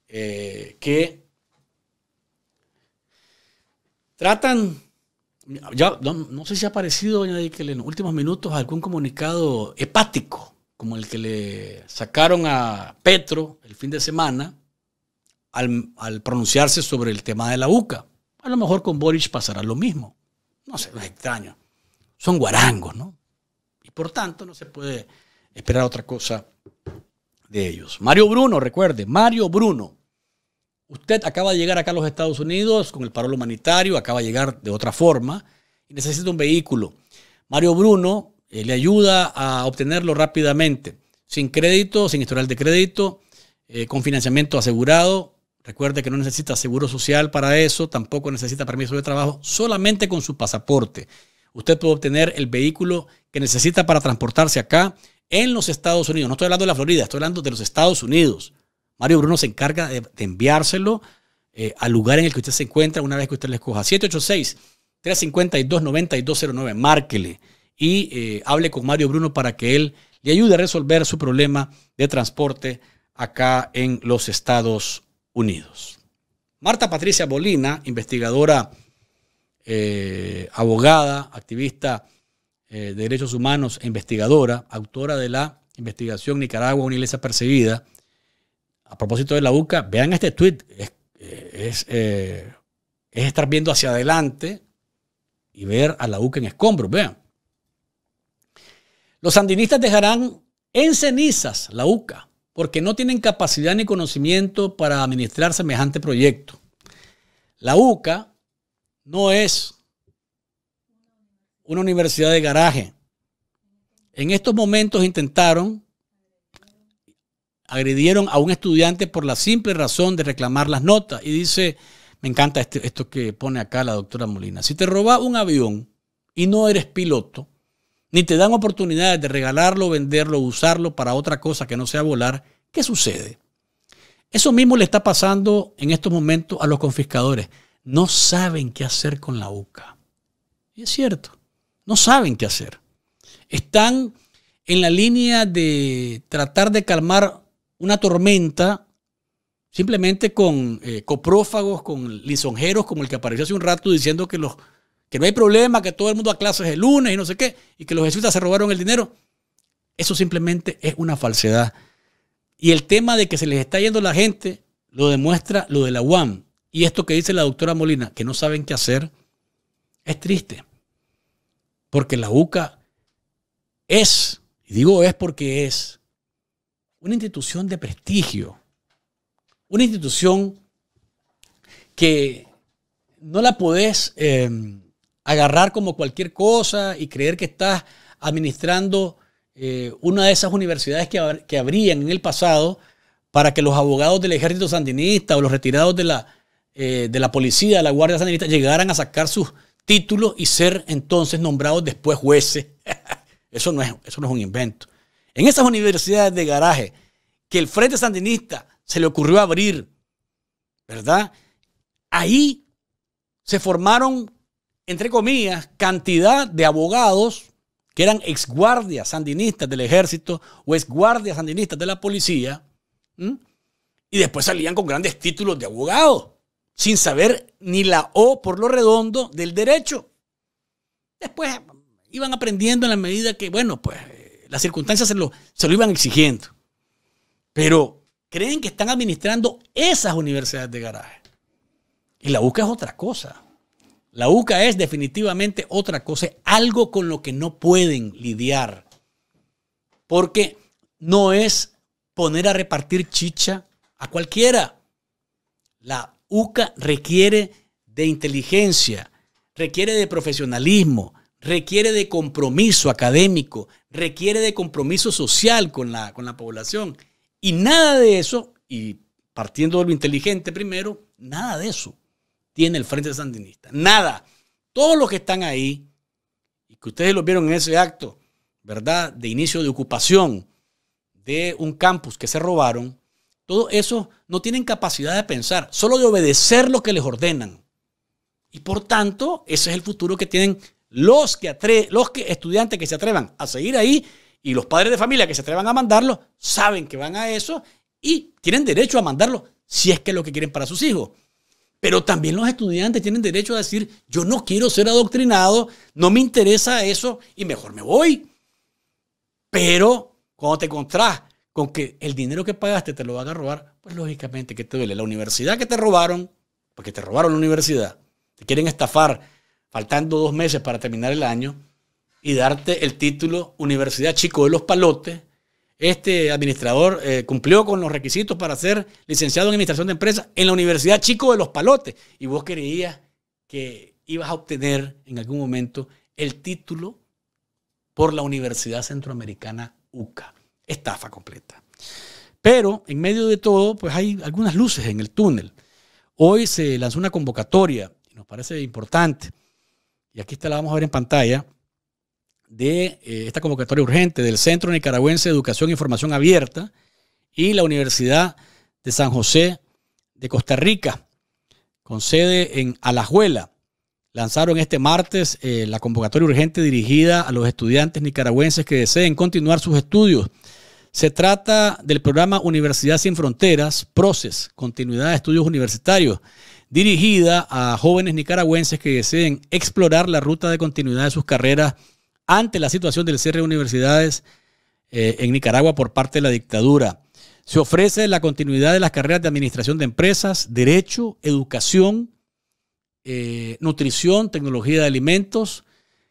eh, que tratan, ya, no, sé si ha aparecido, doña en los últimos minutos algún comunicado hepático, como el que le sacaron a Petro el fin de semana al, al pronunciarse sobre el tema de la UCA. A lo mejor con Boris pasará lo mismo no sé, los extraños. Son guarangos, ¿no? Y por tanto no se puede esperar otra cosa de ellos. Mario Bruno, recuerde, Mario Bruno. Usted acaba de llegar acá a los Estados Unidos con el paro humanitario, acaba de llegar de otra forma y necesita un vehículo. Mario Bruno eh, le ayuda a obtenerlo rápidamente, sin crédito, sin historial de crédito, eh, con financiamiento asegurado, Recuerde que no necesita seguro social para eso, tampoco necesita permiso de trabajo, solamente con su pasaporte. Usted puede obtener el vehículo que necesita para transportarse acá en los Estados Unidos. No estoy hablando de la Florida, estoy hablando de los Estados Unidos. Mario Bruno se encarga de, enviárselo eh, al lugar en el que usted se encuentra una vez que usted le escoja. 786-352-9209. Márquele y eh, hable con Mario Bruno para que él le ayude a resolver su problema de transporte acá en los Estados Unidos. Unidos. Marta Patricia Bolina, investigadora, eh, abogada, activista eh, de derechos humanos e investigadora, autora de la investigación Nicaragua, una iglesia perseguida. A propósito de la UCA, vean este tuit, es, eh, es estar viendo hacia adelante y ver a la UCA en escombros, vean. Los sandinistas dejarán en cenizas la UCA porque no tienen capacidad ni conocimiento para administrar semejante proyecto. La UCA no es una universidad de garaje. En estos momentos intentaron, agredieron a un estudiante por la simple razón de reclamar las notas. Y dice, me encanta este, esto que pone acá la doctora Molina, si te roba un avión y no eres piloto, ni te dan oportunidades de regalarlo, venderlo, usarlo para otra cosa que no sea volar, ¿qué sucede? Eso mismo le está pasando en estos momentos a los confiscadores. No saben qué hacer con la UCA. Y es cierto, no saben qué hacer. Están en la línea de tratar de calmar una tormenta simplemente con eh, coprófagos, con lisonjeros como el que apareció hace un rato diciendo que los que no hay problema, que todo el mundo a clases el lunes y no sé qué, y que los jesuitas se robaron el dinero. Eso simplemente es una falsedad. Y el tema de que se les está yendo la gente lo demuestra lo de la UAM. Y esto que dice la doctora Molina, que no saben qué hacer, es triste. Porque la UCA es, y digo es porque es, una institución de prestigio. Una institución que no la podés... Em, agarrar como cualquier cosa y creer que estás administrando eh, una de esas universidades que, que, abrían en el pasado para que los abogados del ejército sandinista o los retirados de la, eh, de la policía, de la guardia sandinista, llegaran a sacar sus títulos y ser entonces nombrados después jueces. [laughs] eso, no es, eso no es un invento. En esas universidades de garaje que el Frente Sandinista se le ocurrió abrir, ¿verdad? Ahí se formaron entre comillas, cantidad de abogados que eran exguardias sandinistas del ejército o exguardias sandinistas de la policía, y después salían con grandes títulos de abogados, sin saber ni la O por lo redondo del derecho. Después iban aprendiendo en la medida que, bueno, pues eh, las circunstancias se lo, se lo iban exigiendo. Pero creen que están administrando esas universidades de garaje. Y la UCA es otra cosa. La UCA es definitivamente otra cosa, algo con lo que no pueden lidiar. Porque no es poner a repartir chicha a cualquiera. La UCA requiere de inteligencia, requiere de profesionalismo, requiere de compromiso académico, requiere de compromiso social con la, con la población. Y nada de eso, y partiendo de lo inteligente primero, nada de eso tiene el Frente Sandinista. Nada. Todos los que están ahí, y que ustedes lo vieron en ese acto, ¿verdad? De inicio de ocupación de un campus que se robaron, todos esos no tienen capacidad de pensar, solo de obedecer lo que les ordenan. Y por tanto, ese es el futuro que tienen los, que atre los que estudiantes que se atrevan a seguir ahí y los padres de familia que se atrevan a mandarlo, saben que van a eso y tienen derecho a mandarlo si es que es lo que quieren para sus hijos. Pero también los estudiantes tienen derecho a decir, yo no quiero ser adoctrinado, no me interesa eso y mejor me voy. Pero cuando te encontrás con que el dinero que pagaste te lo van a robar, pues lógicamente que te duele. La universidad que te robaron, porque te robaron la universidad, te quieren estafar faltando dos meses para terminar el año y darte el título Universidad Chico de los Palotes este administrador eh, cumplió con los requisitos para ser licenciado en administración de empresas en la Universidad Chico de los Palotes. Y vos creías que ibas a obtener en algún momento el título por la Universidad Centroamericana UCA. Estafa completa. Pero en medio de todo, pues hay algunas luces en el túnel. Hoy se lanzó una convocatoria, nos parece importante, y aquí está la vamos a ver en pantalla, de eh, esta convocatoria urgente del Centro Nicaragüense de Educación e Información Abierta y la Universidad de San José de Costa Rica, con sede en Alajuela. Lanzaron este martes eh, la convocatoria urgente dirigida a los estudiantes nicaragüenses que deseen continuar sus estudios. Se trata del programa Universidad Sin Fronteras, PROCES, Continuidad de Estudios Universitarios, dirigida a jóvenes nicaragüenses que deseen explorar la ruta de continuidad de sus carreras ante la situación del cierre de universidades eh, en Nicaragua por parte de la dictadura. Se ofrece la continuidad de las carreras de administración de empresas, derecho, educación, eh, nutrición, tecnología de alimentos,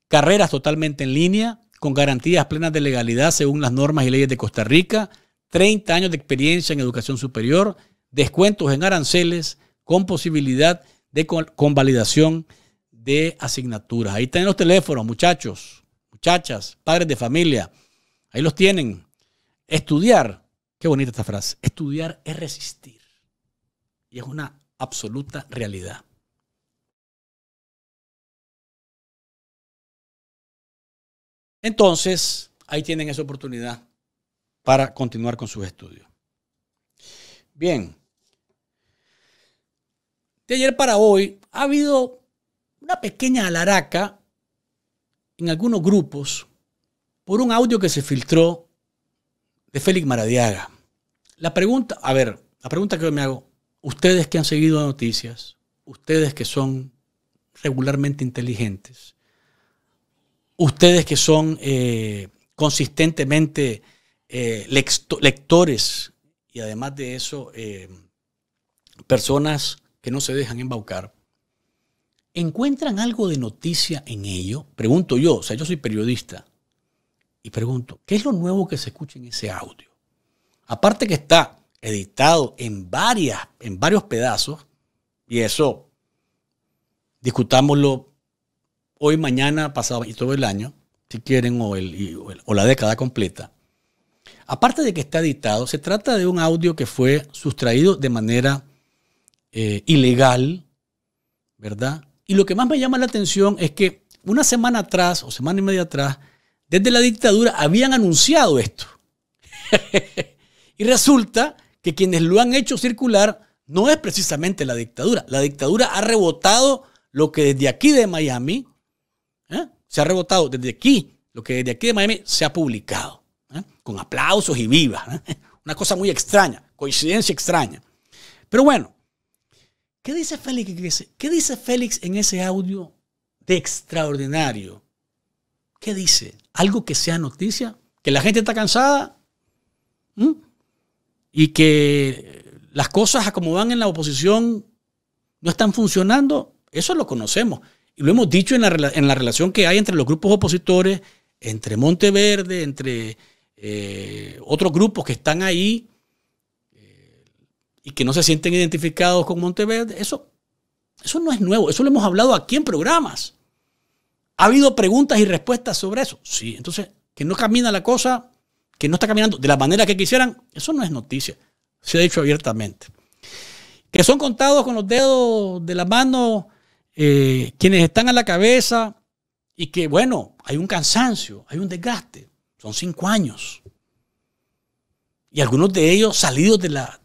carreras totalmente en línea, con garantías plenas de legalidad según las normas y leyes de Costa Rica, 30 años de experiencia en educación superior, descuentos en aranceles, con posibilidad de convalidación de asignaturas. Ahí están los teléfonos, muchachos. Chachas, padres de familia. Ahí los tienen. Estudiar, qué bonita esta frase, estudiar es resistir. Y es una absoluta realidad. Entonces, ahí tienen esa oportunidad para continuar con sus estudios. Bien. De ayer para hoy ha habido una pequeña alaraca en algunos grupos por un audio que se filtró de Félix Maradiaga. La pregunta, a ver, la pregunta que me hago, ustedes que han seguido noticias, ustedes que son regularmente inteligentes, ustedes que son eh, consistentemente eh, lectores y además de eso, eh, personas que no se dejan embaucar, ¿Encuentran algo de noticia en ello? Pregunto yo, o sea, yo soy periodista. Y pregunto, ¿qué es lo nuevo que se escucha en ese audio? Aparte que está editado en, varias, en varios pedazos, y eso discutámoslo hoy, mañana, pasado y todo el año, si quieren, o, o la década completa. Aparte de que está editado, se trata de un audio que fue sustraído de manera eh, ilegal, ¿verdad? Y lo que más me llama la atención es que una semana atrás o semana y media atrás, desde la dictadura habían anunciado esto. [laughs] y resulta que quienes lo han hecho circular no es precisamente la dictadura. La dictadura ha rebotado lo que desde aquí de Miami, ¿eh? se ha rebotado desde aquí, lo que desde aquí de Miami se ha publicado, ¿eh? con aplausos y vivas. ¿eh? [laughs] Una cosa muy extraña, coincidencia extraña. Pero bueno, ¿Qué dice Félix, qué dice Félix en ese audio de extraordinario? ¿Qué dice? ¿Algo que sea noticia? ¿Que la gente está cansada? ¿Mm? ¿Y que las cosas como van en la oposición no están funcionando? Eso lo conocemos. Y lo hemos dicho en la, relación que hay entre los grupos opositores, entre Monteverde, entre eh, otros grupos que están ahí y que no se sienten identificados con Monteverde, eso, eso no es nuevo, eso lo hemos hablado aquí en programas. ¿Ha habido preguntas y respuestas sobre eso? Sí, entonces, que no camina la cosa, que no está caminando de la manera que quisieran, eso no es noticia, se ha dicho abiertamente. Que son contados con los dedos de la mano eh, quienes están a la cabeza y que, bueno, hay un cansancio, hay un desgaste, son cinco años. Y algunos de ellos salidos de la,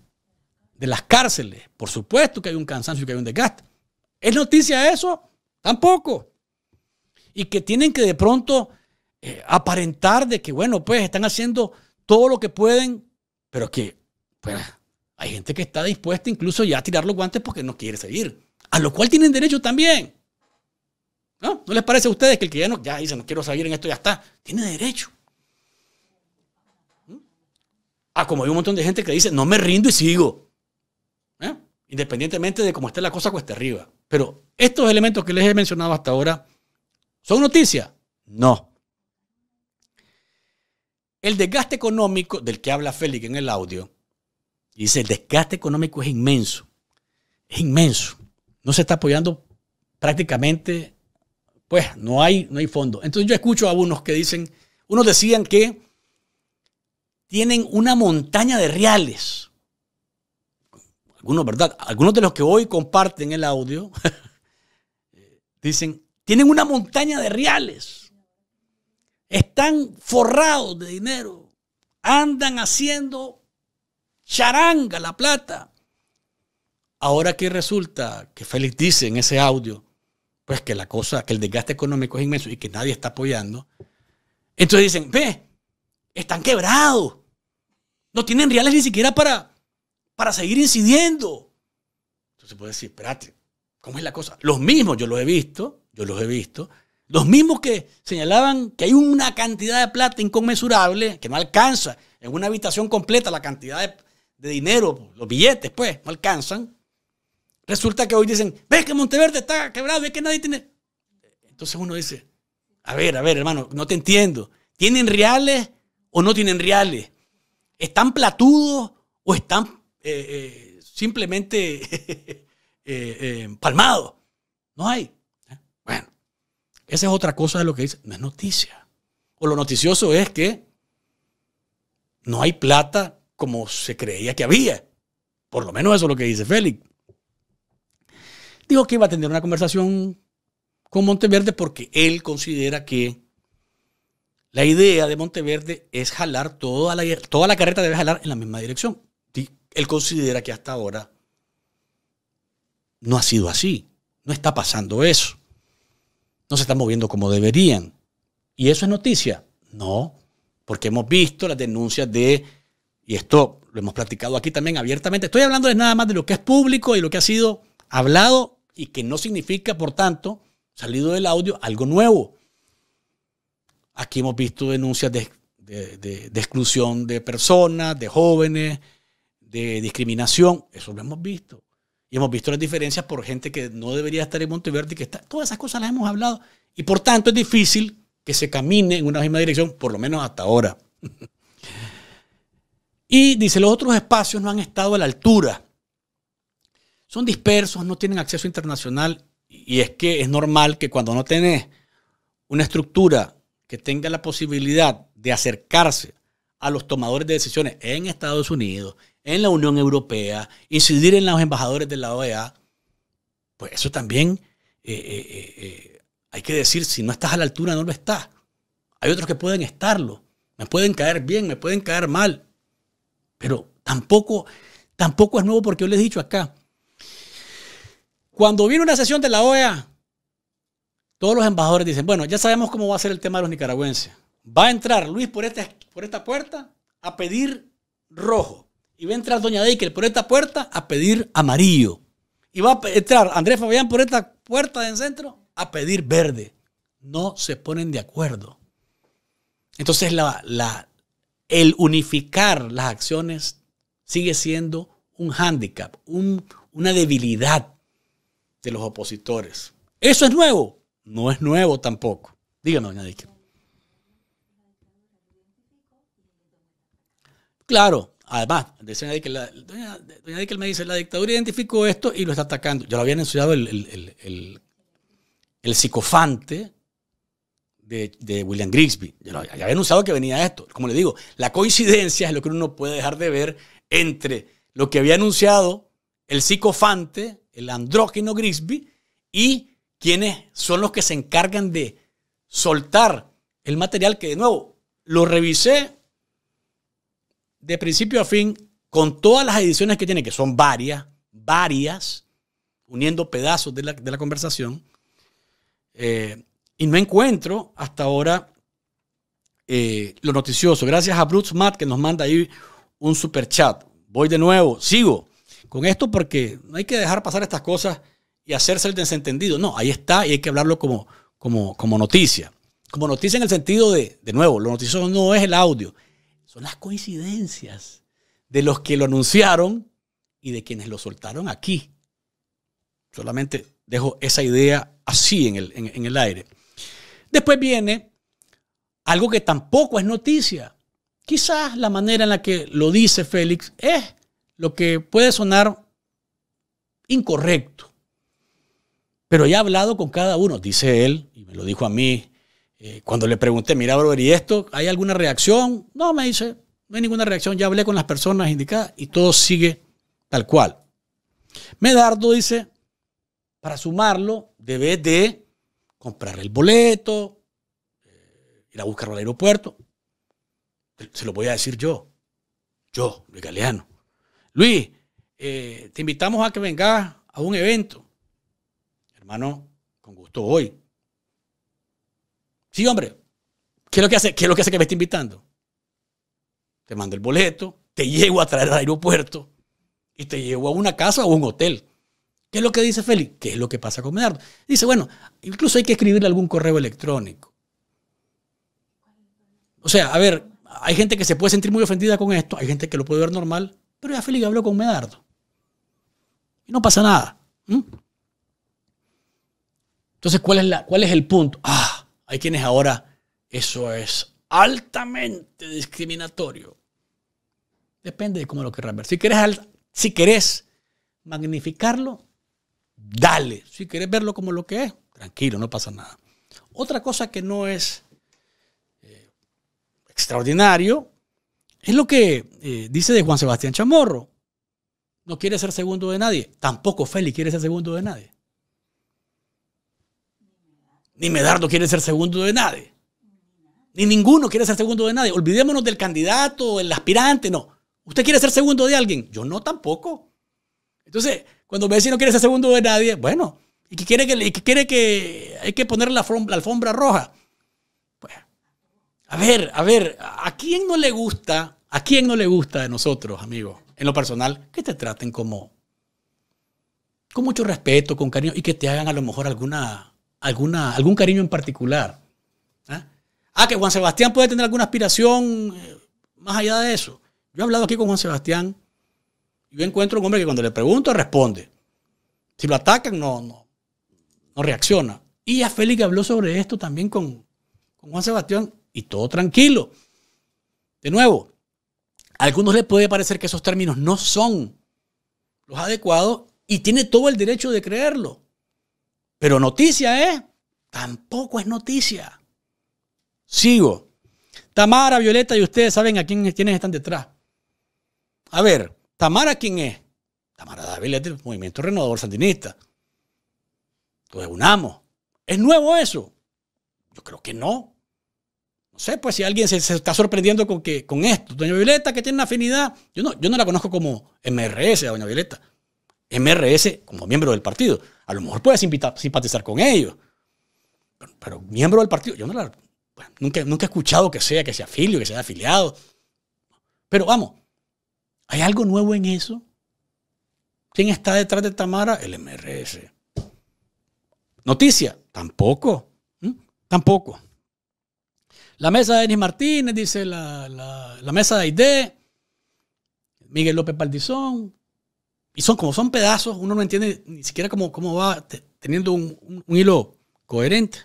de las cárceles. Por supuesto que hay un cansancio y que hay un desgaste. ¿Es noticia eso? Tampoco. Y que tienen que de pronto eh, aparentar de que, bueno, pues están haciendo todo lo que pueden, pero que, pues, hay gente que está dispuesta incluso ya a tirar los guantes porque no quiere seguir. A lo cual tienen derecho también. ¿No? ¿No les parece a ustedes que el que ya no, ya dice, no quiero salir en esto, ya está? Tiene derecho. a ¿Mm? Ah, como hay un montón de gente que dice, no me rindo y sigo. ¿eh? independientemente de cómo esté la cosa cuesta arriba. Pero estos elementos que les he mencionado hasta ahora, ¿son noticias? No. El desgaste económico del que habla Félix en el audio, dice, el desgaste económico es inmenso, es inmenso. No se está apoyando prácticamente, pues no hay, no hay fondo. Entonces yo escucho a unos que dicen, unos decían que tienen una montaña de reales algunos, ¿verdad? Algunos de los que hoy comparten el audio [laughs] dicen, tienen una montaña de reales, están forrados de dinero, andan haciendo charanga la plata. Ahora que resulta que Félix dice en ese audio, pues que la cosa, que el desgaste económico es inmenso y que nadie está apoyando, entonces dicen, ve, están quebrados, no tienen reales ni siquiera para, para seguir incidiendo. Entonces puede decir, espérate, ¿cómo es la cosa? Los mismos, yo los he visto, yo los he visto, los mismos que señalaban que hay una cantidad de plata inconmensurable que no alcanza en una habitación completa la cantidad de, de dinero, los billetes, pues, no alcanzan. Resulta que hoy dicen, ves que Monteverde está quebrado, ves que nadie tiene. Entonces uno dice, a ver, a ver, hermano, no te entiendo. ¿Tienen reales o no tienen reales? ¿Están platudos o están eh, eh, simplemente [laughs] eh, palmado. No hay. Bueno, esa es otra cosa de lo que dice. No es noticia. O lo noticioso es que no hay plata como se creía que había. Por lo menos eso es lo que dice Félix. Dijo que iba a tener una conversación con Monteverde porque él considera que la idea de Monteverde es jalar toda la, toda la carreta debe jalar en la misma dirección él considera que hasta ahora no ha sido así. No está pasando eso. No se está moviendo como deberían. ¿Y eso es noticia? No, porque hemos visto las denuncias de, y esto lo hemos platicado aquí también abiertamente, estoy hablando de nada más de lo que es público y lo que ha sido hablado y que no significa, por tanto, salido del audio, algo nuevo. Aquí hemos visto denuncias de, de exclusión de personas, de jóvenes, de discriminación, eso lo hemos visto. Y hemos visto las diferencias por gente que no debería estar en Monteverde, que está, todas esas cosas las hemos hablado. Y por tanto es difícil que se camine en una misma dirección, por lo menos hasta ahora. [laughs] y dice, los otros espacios no han estado a la altura. Son dispersos, no tienen acceso internacional. Y es que es normal que cuando no tenés una estructura que tenga la posibilidad de acercarse a los tomadores de decisiones en Estados Unidos, en la Unión Europea, incidir en los embajadores de la OEA, pues eso también eh, eh, eh, hay que decir, si no estás a la altura, no lo estás. Hay otros que pueden estarlo, me pueden caer bien, me pueden caer mal, pero tampoco, tampoco es nuevo porque yo les he dicho acá. Cuando viene una sesión de la OEA, todos los embajadores dicen, bueno, ya sabemos cómo va a ser el tema de los nicaragüenses. Va a entrar Luis por, este, por esta puerta a pedir rojo. Y va a entrar Doña Deikel por esta puerta a pedir amarillo. Y va a entrar Andrés Fabián por esta puerta del centro a pedir verde. No se ponen de acuerdo. Entonces el unificar las acciones sigue siendo un hándicap, una debilidad de los opositores. ¿Eso es nuevo? No es nuevo tampoco. Díganos, doña Deikel. Claro, además, que doña, Dickel me dice, la dictadura identificó esto y lo está atacando. Yo lo había anunciado el, psicofante de, William Grigsby. Ya, había anunciado que venía esto. Como le digo, la coincidencia es lo que uno puede dejar de ver entre lo que había anunciado el psicofante, el andrógeno Grigsby, y quienes son los que se encargan de soltar el material que, de nuevo, lo revisé de principio a fin, con todas las ediciones que tiene, que son varias, varias, uniendo pedazos de la, conversación, eh, y no encuentro hasta ahora eh, lo noticioso. Gracias a Bruce Matt que nos manda ahí un super chat. Voy de nuevo, sigo con esto porque no hay que dejar pasar estas cosas y hacerse el desentendido. No, ahí está y hay que hablarlo como, como, como noticia. Como noticia en el sentido de, de nuevo, lo noticioso no es el audio, son las coincidencias de los que lo anunciaron y de quienes lo soltaron aquí. Solamente dejo esa idea así en el, aire. Después viene algo que tampoco es noticia. Quizás la manera en la que lo dice Félix es lo que puede sonar incorrecto. Pero ya he hablado con cada uno, dice él, y me lo dijo a mí, eh, cuando le pregunté, mira, brother, ¿y esto? ¿Hay alguna reacción? No, me dice, no hay ninguna reacción, ya hablé con las personas indicadas y todo sigue tal cual. Medardo dice, para sumarlo, debe de comprar el boleto, eh, ir a buscarlo al aeropuerto. Se lo voy a decir yo, yo, Luis Galeano. Luis, eh, te invitamos a que vengas a un evento. Hermano, con gusto hoy. Sí, hombre, ¿qué es lo que hace, ¿Qué es lo que, hace que me esté invitando? Te mando el boleto, te llevo a traer al aeropuerto y te llevo a una casa o a un hotel. ¿Qué es lo que dice Félix? ¿Qué es lo que pasa con Medardo? Dice, bueno, incluso hay que escribirle algún correo electrónico. O sea, a ver, hay gente que se puede sentir muy ofendida con esto, hay gente que lo puede ver normal, pero ya Félix habló con Medardo. Y no pasa nada. Entonces, ¿cuál es, la, ¿cuál es el punto? Ah, hay quienes ahora, eso es altamente discriminatorio. Depende de cómo lo querrán ver. Si querés, si magnificarlo, dale. Si querés verlo como lo que es, tranquilo, no pasa nada. Otra cosa que no es eh, extraordinario es lo que eh, dice de Juan Sebastián Chamorro. No quiere ser segundo de nadie. Tampoco Félix quiere ser segundo de nadie. Ni Medardo quiere ser segundo de nadie. Ni ninguno quiere ser segundo de nadie. Olvidémonos del candidato, el aspirante, no. ¿Usted quiere ser segundo de alguien? Yo no tampoco. Entonces, cuando Messi no quiere ser segundo de nadie, bueno, y que quiere que, y quiere que hay que poner la, la alfombra roja. Pues, a ver, a ver, ¿a quién no le gusta, a quién no le gusta de nosotros, amigos, en lo personal, que te traten como, con mucho respeto, con cariño y que te hagan a lo mejor alguna alguna, algún cariño en particular. ¿ah? ¿Ah? que Juan Sebastián puede tener alguna aspiración eh, más allá de eso. Yo he hablado aquí con Juan Sebastián y yo encuentro un hombre que cuando le pregunto responde. Si lo atacan, no, no, no reacciona. Y ya Félix habló sobre esto también con, con Juan Sebastián y todo tranquilo. De nuevo, a algunos les puede parecer que esos términos no son los adecuados y tiene todo el derecho de creerlo. Pero noticia, es... ¿eh? Tampoco es noticia. Sigo. Tamara, Violeta y ustedes saben a quién, quiénes están detrás. A ver, Tamara, ¿quién es? Tamara Dávila del Movimiento Renovador Sandinista. Entonces unamos. ¿Es nuevo eso? Yo creo que no. No sé, pues si alguien se, está sorprendiendo con, que, con esto. Doña Violeta, que tiene una afinidad. Yo no, yo no la conozco como MRS, Doña Violeta. MRS como miembro del partido. A lo mejor puedes simpatizar con ellos. Pero, miembro del partido, yo nunca, nunca he escuchado que sea, que sea afilio, que sea afiliado. Pero vamos, ¿hay algo nuevo en eso? ¿Quién está detrás de Tamara? El MRS. Noticia, tampoco. Tampoco. La mesa de Denis Martínez, dice la, la mesa de Aide, Miguel López Paldizón, y son como son pedazos, uno no entiende ni siquiera cómo, cómo va teniendo un hilo coherente.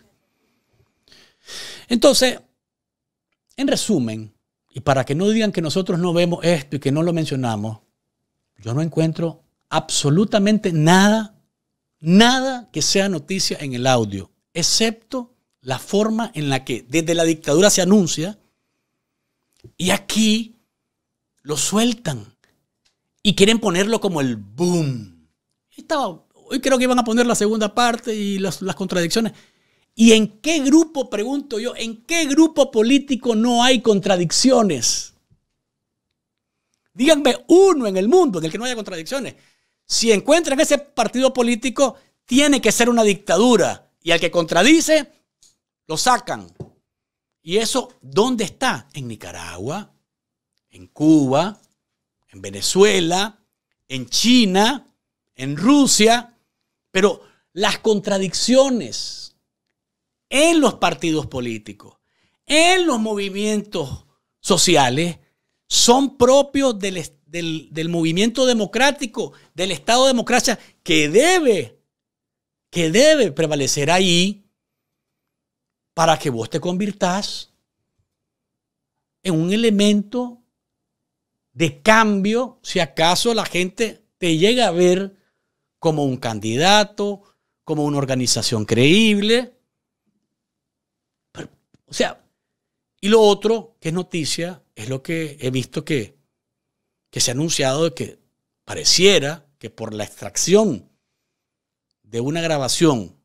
Entonces, en resumen, y para que no digan que nosotros no vemos esto y que no lo mencionamos, yo no encuentro absolutamente nada, nada que sea noticia en el audio, excepto la forma en la que desde la dictadura se anuncia y aquí lo sueltan y quieren ponerlo como el boom. Estaba, hoy creo que iban a poner la segunda parte y las, las contradicciones. ¿Y en qué grupo, pregunto yo, en qué grupo político no hay contradicciones? Díganme uno en el mundo en el que no haya contradicciones. Si encuentran ese partido político, tiene que ser una dictadura. Y al que contradice, lo sacan. ¿Y eso dónde está? En Nicaragua, en Cuba, en Venezuela, en China, en Rusia, pero las contradicciones en los partidos políticos, en los movimientos sociales, son propios del, movimiento democrático, del Estado de democracia, que debe, que debe prevalecer ahí para que vos te convirtás en un elemento de cambio si acaso la gente te llega a ver como un candidato, como una organización creíble. o sea, y lo otro que es noticia es lo que he visto que, que se ha anunciado de que pareciera que por la extracción de una grabación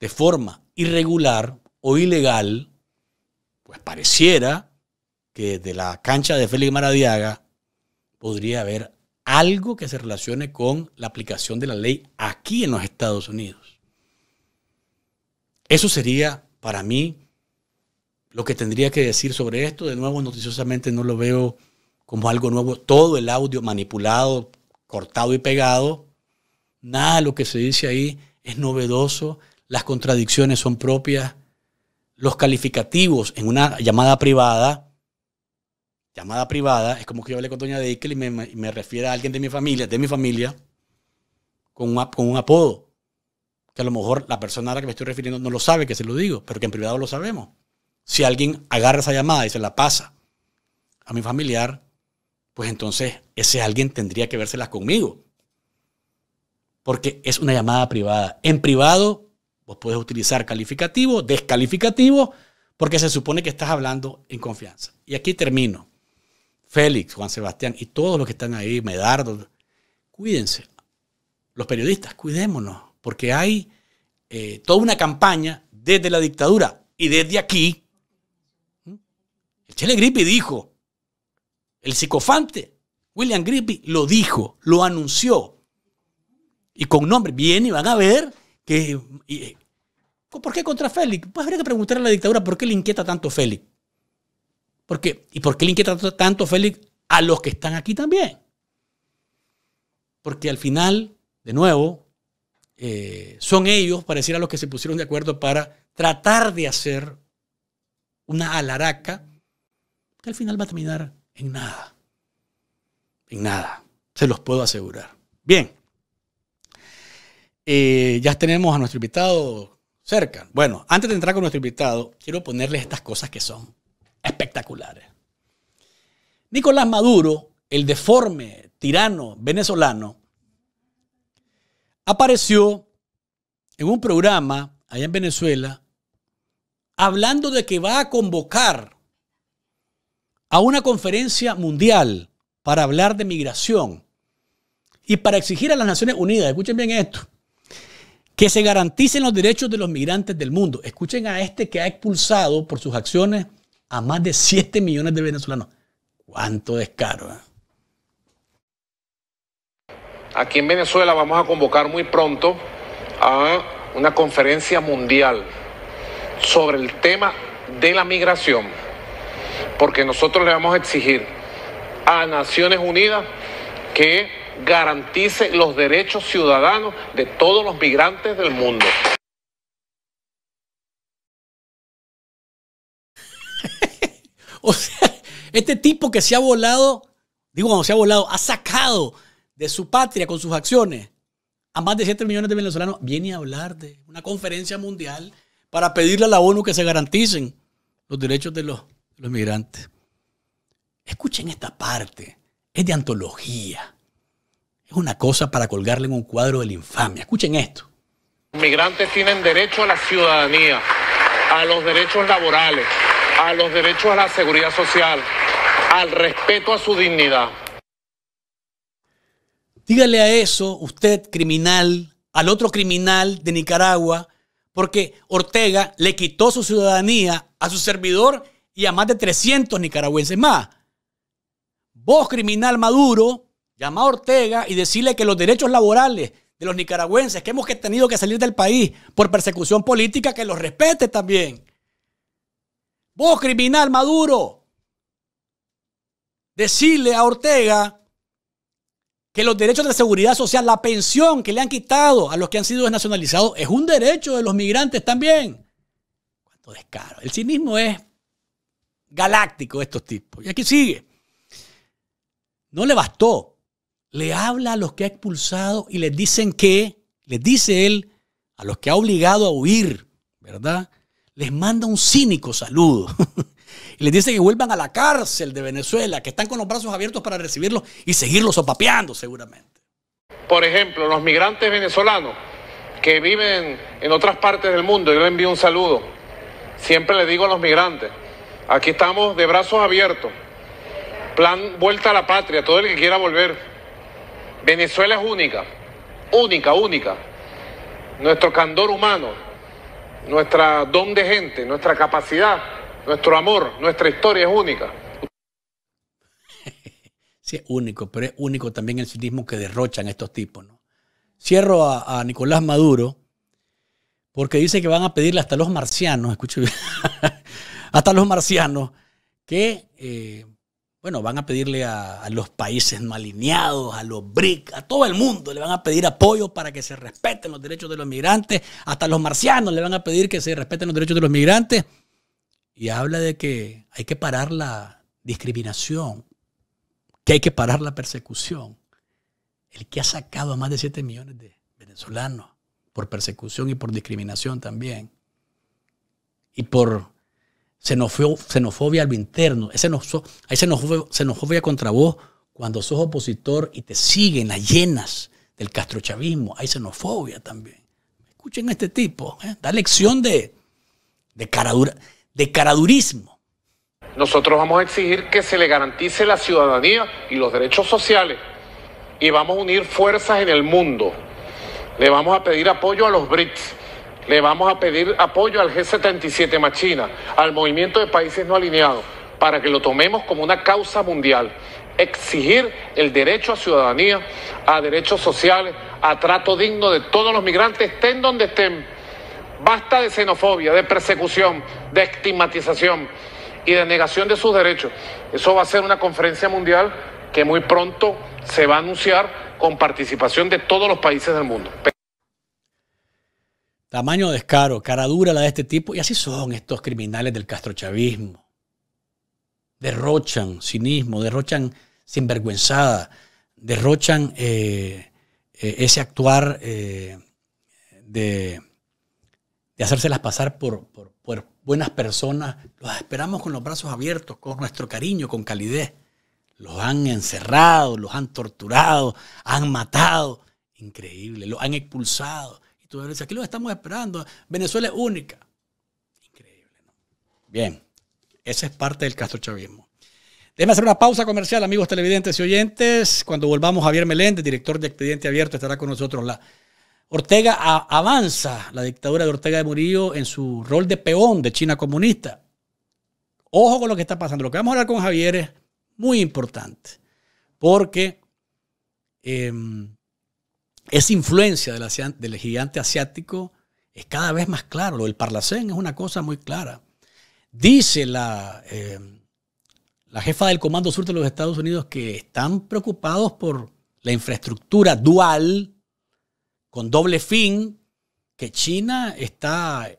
de forma irregular o ilegal, pues pareciera que de la cancha de Félix Maradiaga podría haber algo que se relacione con la aplicación de la ley aquí en los Estados Unidos. Eso sería para mí lo que tendría que decir sobre esto. De nuevo, noticiosamente no lo veo como algo nuevo. Todo el audio manipulado, cortado y pegado, nada de lo que se dice ahí es novedoso. Las contradicciones son propias. Los calificativos en una llamada privada llamada privada, es como que yo hablé con Doña Deikel y me, refiero a alguien de mi familia, de mi familia, con un, con un apodo. Que a lo mejor la persona a la que me estoy refiriendo no lo sabe, que se lo digo, pero que en privado lo sabemos. Si alguien agarra esa llamada y se la pasa a mi familiar, pues entonces ese alguien tendría que vérselas conmigo. Porque es una llamada privada. En privado, vos puedes utilizar calificativo, descalificativo, porque se supone que estás hablando en confianza. Y aquí termino. Félix, Juan Sebastián y todos los que están ahí, Medardo, cuídense. Los periodistas, cuidémonos, porque hay eh, toda una campaña desde la dictadura y desde aquí. ¿Mm? El Chele Grippi dijo, el psicofante William Grippi lo dijo, lo anunció. Y con nombre, viene y van a ver que... ¿Por qué contra Félix? Pues habría que preguntarle a la dictadura por qué le inquieta tanto Félix. Porque, ¿Y por qué le inquieta tanto Félix a los que están aquí también? Porque al final, de nuevo, eh, son ellos, pareciera, los que se pusieron de acuerdo para tratar de hacer una alaraca que al final va a terminar en nada. En nada, se los puedo asegurar. Bien, eh, ya tenemos a nuestro invitado cerca. Bueno, antes de entrar con nuestro invitado, quiero ponerles estas cosas que son espectaculares. Nicolás Maduro, el deforme tirano venezolano, apareció en un programa allá en Venezuela hablando de que va a convocar a una conferencia mundial para hablar de migración y para exigir a las Naciones Unidas, escuchen bien esto, que se garanticen los derechos de los migrantes del mundo. Escuchen a este que ha expulsado por sus acciones a más de 7 millones de venezolanos. ¡Cuánto es caro. Eh? Aquí en Venezuela vamos a convocar muy pronto a una conferencia mundial sobre el tema de la migración, porque nosotros le vamos a exigir a Naciones Unidas que garantice los derechos ciudadanos de todos los migrantes del mundo. [laughs] O sea, este tipo que se ha volado, digo cuando se ha volado, ha sacado de su patria con sus acciones a más de 7 millones de venezolanos, viene a hablar de una conferencia mundial para pedirle a la ONU que se garanticen los derechos de los, de los migrantes. Escuchen esta parte, es de antología. Es una cosa para colgarle en un cuadro de la infamia. Escuchen esto. Los migrantes tienen derecho a la ciudadanía, a los derechos laborales, a los derechos a la seguridad social, al respeto a su dignidad. Dígale a eso, usted criminal, al otro criminal de Nicaragua, porque Ortega le quitó su ciudadanía a su servidor y a más de 300 nicaragüenses más. Vos, criminal Maduro, llama a Ortega y decirle que los derechos laborales de los nicaragüenses que hemos tenido que salir del país por persecución política, que los respete también. Vos, criminal Maduro, decirle a Ortega que los derechos de seguridad social, la pensión que le han quitado a los que han sido desnacionalizados, es un derecho de los migrantes también. Cuánto descaro. El cinismo es galáctico de estos tipos. Y aquí sigue. No le bastó. Le habla a los que ha expulsado y les dicen que, les dice él, a los que ha obligado a huir, ¿verdad? les manda un cínico saludo. [laughs] y les dice que vuelvan a la cárcel de Venezuela, que están con los brazos abiertos para recibirlos y seguirlos sopapeando seguramente. Por ejemplo, los migrantes venezolanos que viven en otras partes del mundo, yo les envío un saludo. Siempre les digo a los migrantes, aquí estamos de brazos abiertos, plan vuelta a la patria, todo el que quiera volver. Venezuela es única, única, única. Nuestro candor humano, nuestra don de gente, nuestra capacidad, nuestro amor, nuestra historia es única. [laughs] Sí, es único, pero es único también el cinismo que derrochan estos tipos. ¿no? Cierro a, Nicolás Maduro porque dice que van a pedirle hasta los marcianos, bien, [laughs] hasta los marcianos, que eh, bueno, van a pedirle a, los países no a los BRIC, a todo el mundo, le van a pedir apoyo para que se respeten los derechos de los migrantes, hasta los marcianos le van a pedir que se respeten los derechos de los migrantes. Y habla de que hay que parar la discriminación, que hay que parar la persecución. El que ha sacado a más de 7 millones de venezolanos por persecución y por discriminación también, y por xenofobia, al interno. hay xenofobia, contra vos cuando sos opositor y te siguen a llenas del castrochavismo. Hay xenofobia también. Escuchen a este tipo. ¿eh? Da lección de, de, caradura, de caradurismo. Nosotros vamos a exigir que se le garantice la ciudadanía y los derechos sociales. Y vamos a unir fuerzas en el mundo. Le vamos a pedir apoyo a los BRICS le vamos a pedir apoyo al G77 más China, al movimiento de países no alineados, para que lo tomemos como una causa mundial. Exigir el derecho a ciudadanía, a derechos sociales, a trato digno de todos los migrantes, estén donde estén. Basta de xenofobia, de persecución, de estigmatización y de negación de sus derechos. Eso va a ser una conferencia mundial que muy pronto se va a anunciar con participación de todos los países del mundo. Tamaño descaro, cara dura la de este tipo. Y así son estos criminales del castrochavismo. Derrochan cinismo, derrochan sinvergüenzada, derrochan eh, eh, ese actuar eh, de, hacérselas pasar por, por buenas personas. Los esperamos con los brazos abiertos, con nuestro cariño, con calidez. Los han encerrado, los han torturado, han matado. Increíble, los han expulsado Aquí lo estamos esperando. Venezuela es única. Increíble, Bien, esa es parte del castrochavismo. Déjenme hacer una pausa comercial, amigos televidentes y oyentes. Cuando volvamos, Javier Meléndez, director de Expediente Abierto, estará con nosotros. La Ortega avanza, la dictadura de Ortega de Murillo, en su rol de peón de China comunista. Ojo con lo que está pasando. Lo que vamos a hablar con Javier es muy importante, porque eh, esa influencia del, gigante asiático es cada vez más claro. Lo del Parlacén es una cosa muy clara. Dice la, eh, la jefa del Comando Sur de los Estados Unidos que están preocupados por la infraestructura dual con doble fin que China está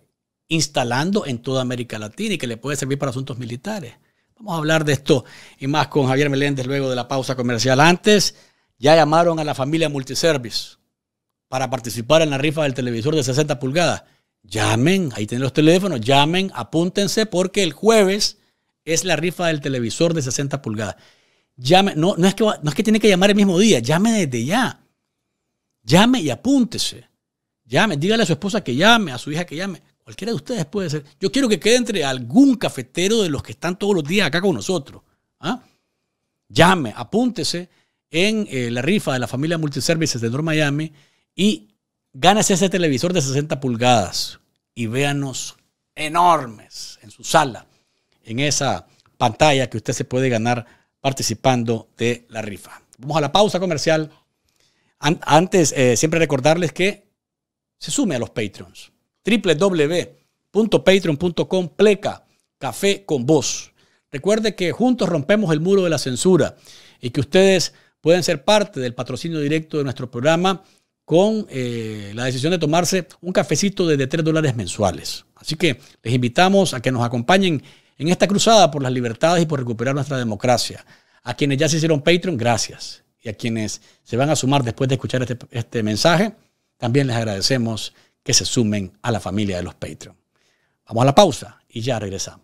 instalando en toda América Latina y que le puede servir para asuntos militares. Vamos a hablar de esto y más con Javier Meléndez luego de la pausa comercial. Antes, ya llamaron a la familia Multiservice para participar en la rifa del televisor de 60 pulgadas. Llamen, ahí tienen los teléfonos, llamen, apúntense porque el jueves es la rifa del televisor de 60 pulgadas. Llame, no, es que, no es que tiene que llamar el mismo día, llame desde ya. Llame y apúntese. Llame, dígale a su esposa que llame, a su hija que llame. Cualquiera de ustedes puede ser. Yo quiero que quede entre algún cafetero de los que están todos los días acá con nosotros. ¿ah? Llame, apúntese en eh, la rifa de la familia Multiservices de North Miami y gánese ese televisor de 60 pulgadas y véanos enormes en su sala, en esa pantalla que usted se puede ganar participando de la rifa. Vamos a la pausa comercial. Antes, eh, siempre recordarles que se sume a los Patreons. www.patreon.com pleca café con voz. Recuerde que juntos rompemos el muro de la censura y que ustedes pueden ser parte del patrocinio directo de nuestro programa con eh, la decisión de tomarse un cafecito de 3 dólares mensuales. Así que les invitamos a que nos acompañen en esta cruzada por las libertades y por recuperar nuestra democracia. A quienes ya se hicieron Patreon, gracias. Y a quienes se van a sumar después de escuchar este, este mensaje, también les agradecemos que se sumen a la familia de los Patreon. Vamos a la pausa y ya regresamos.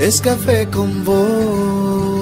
es café con vos.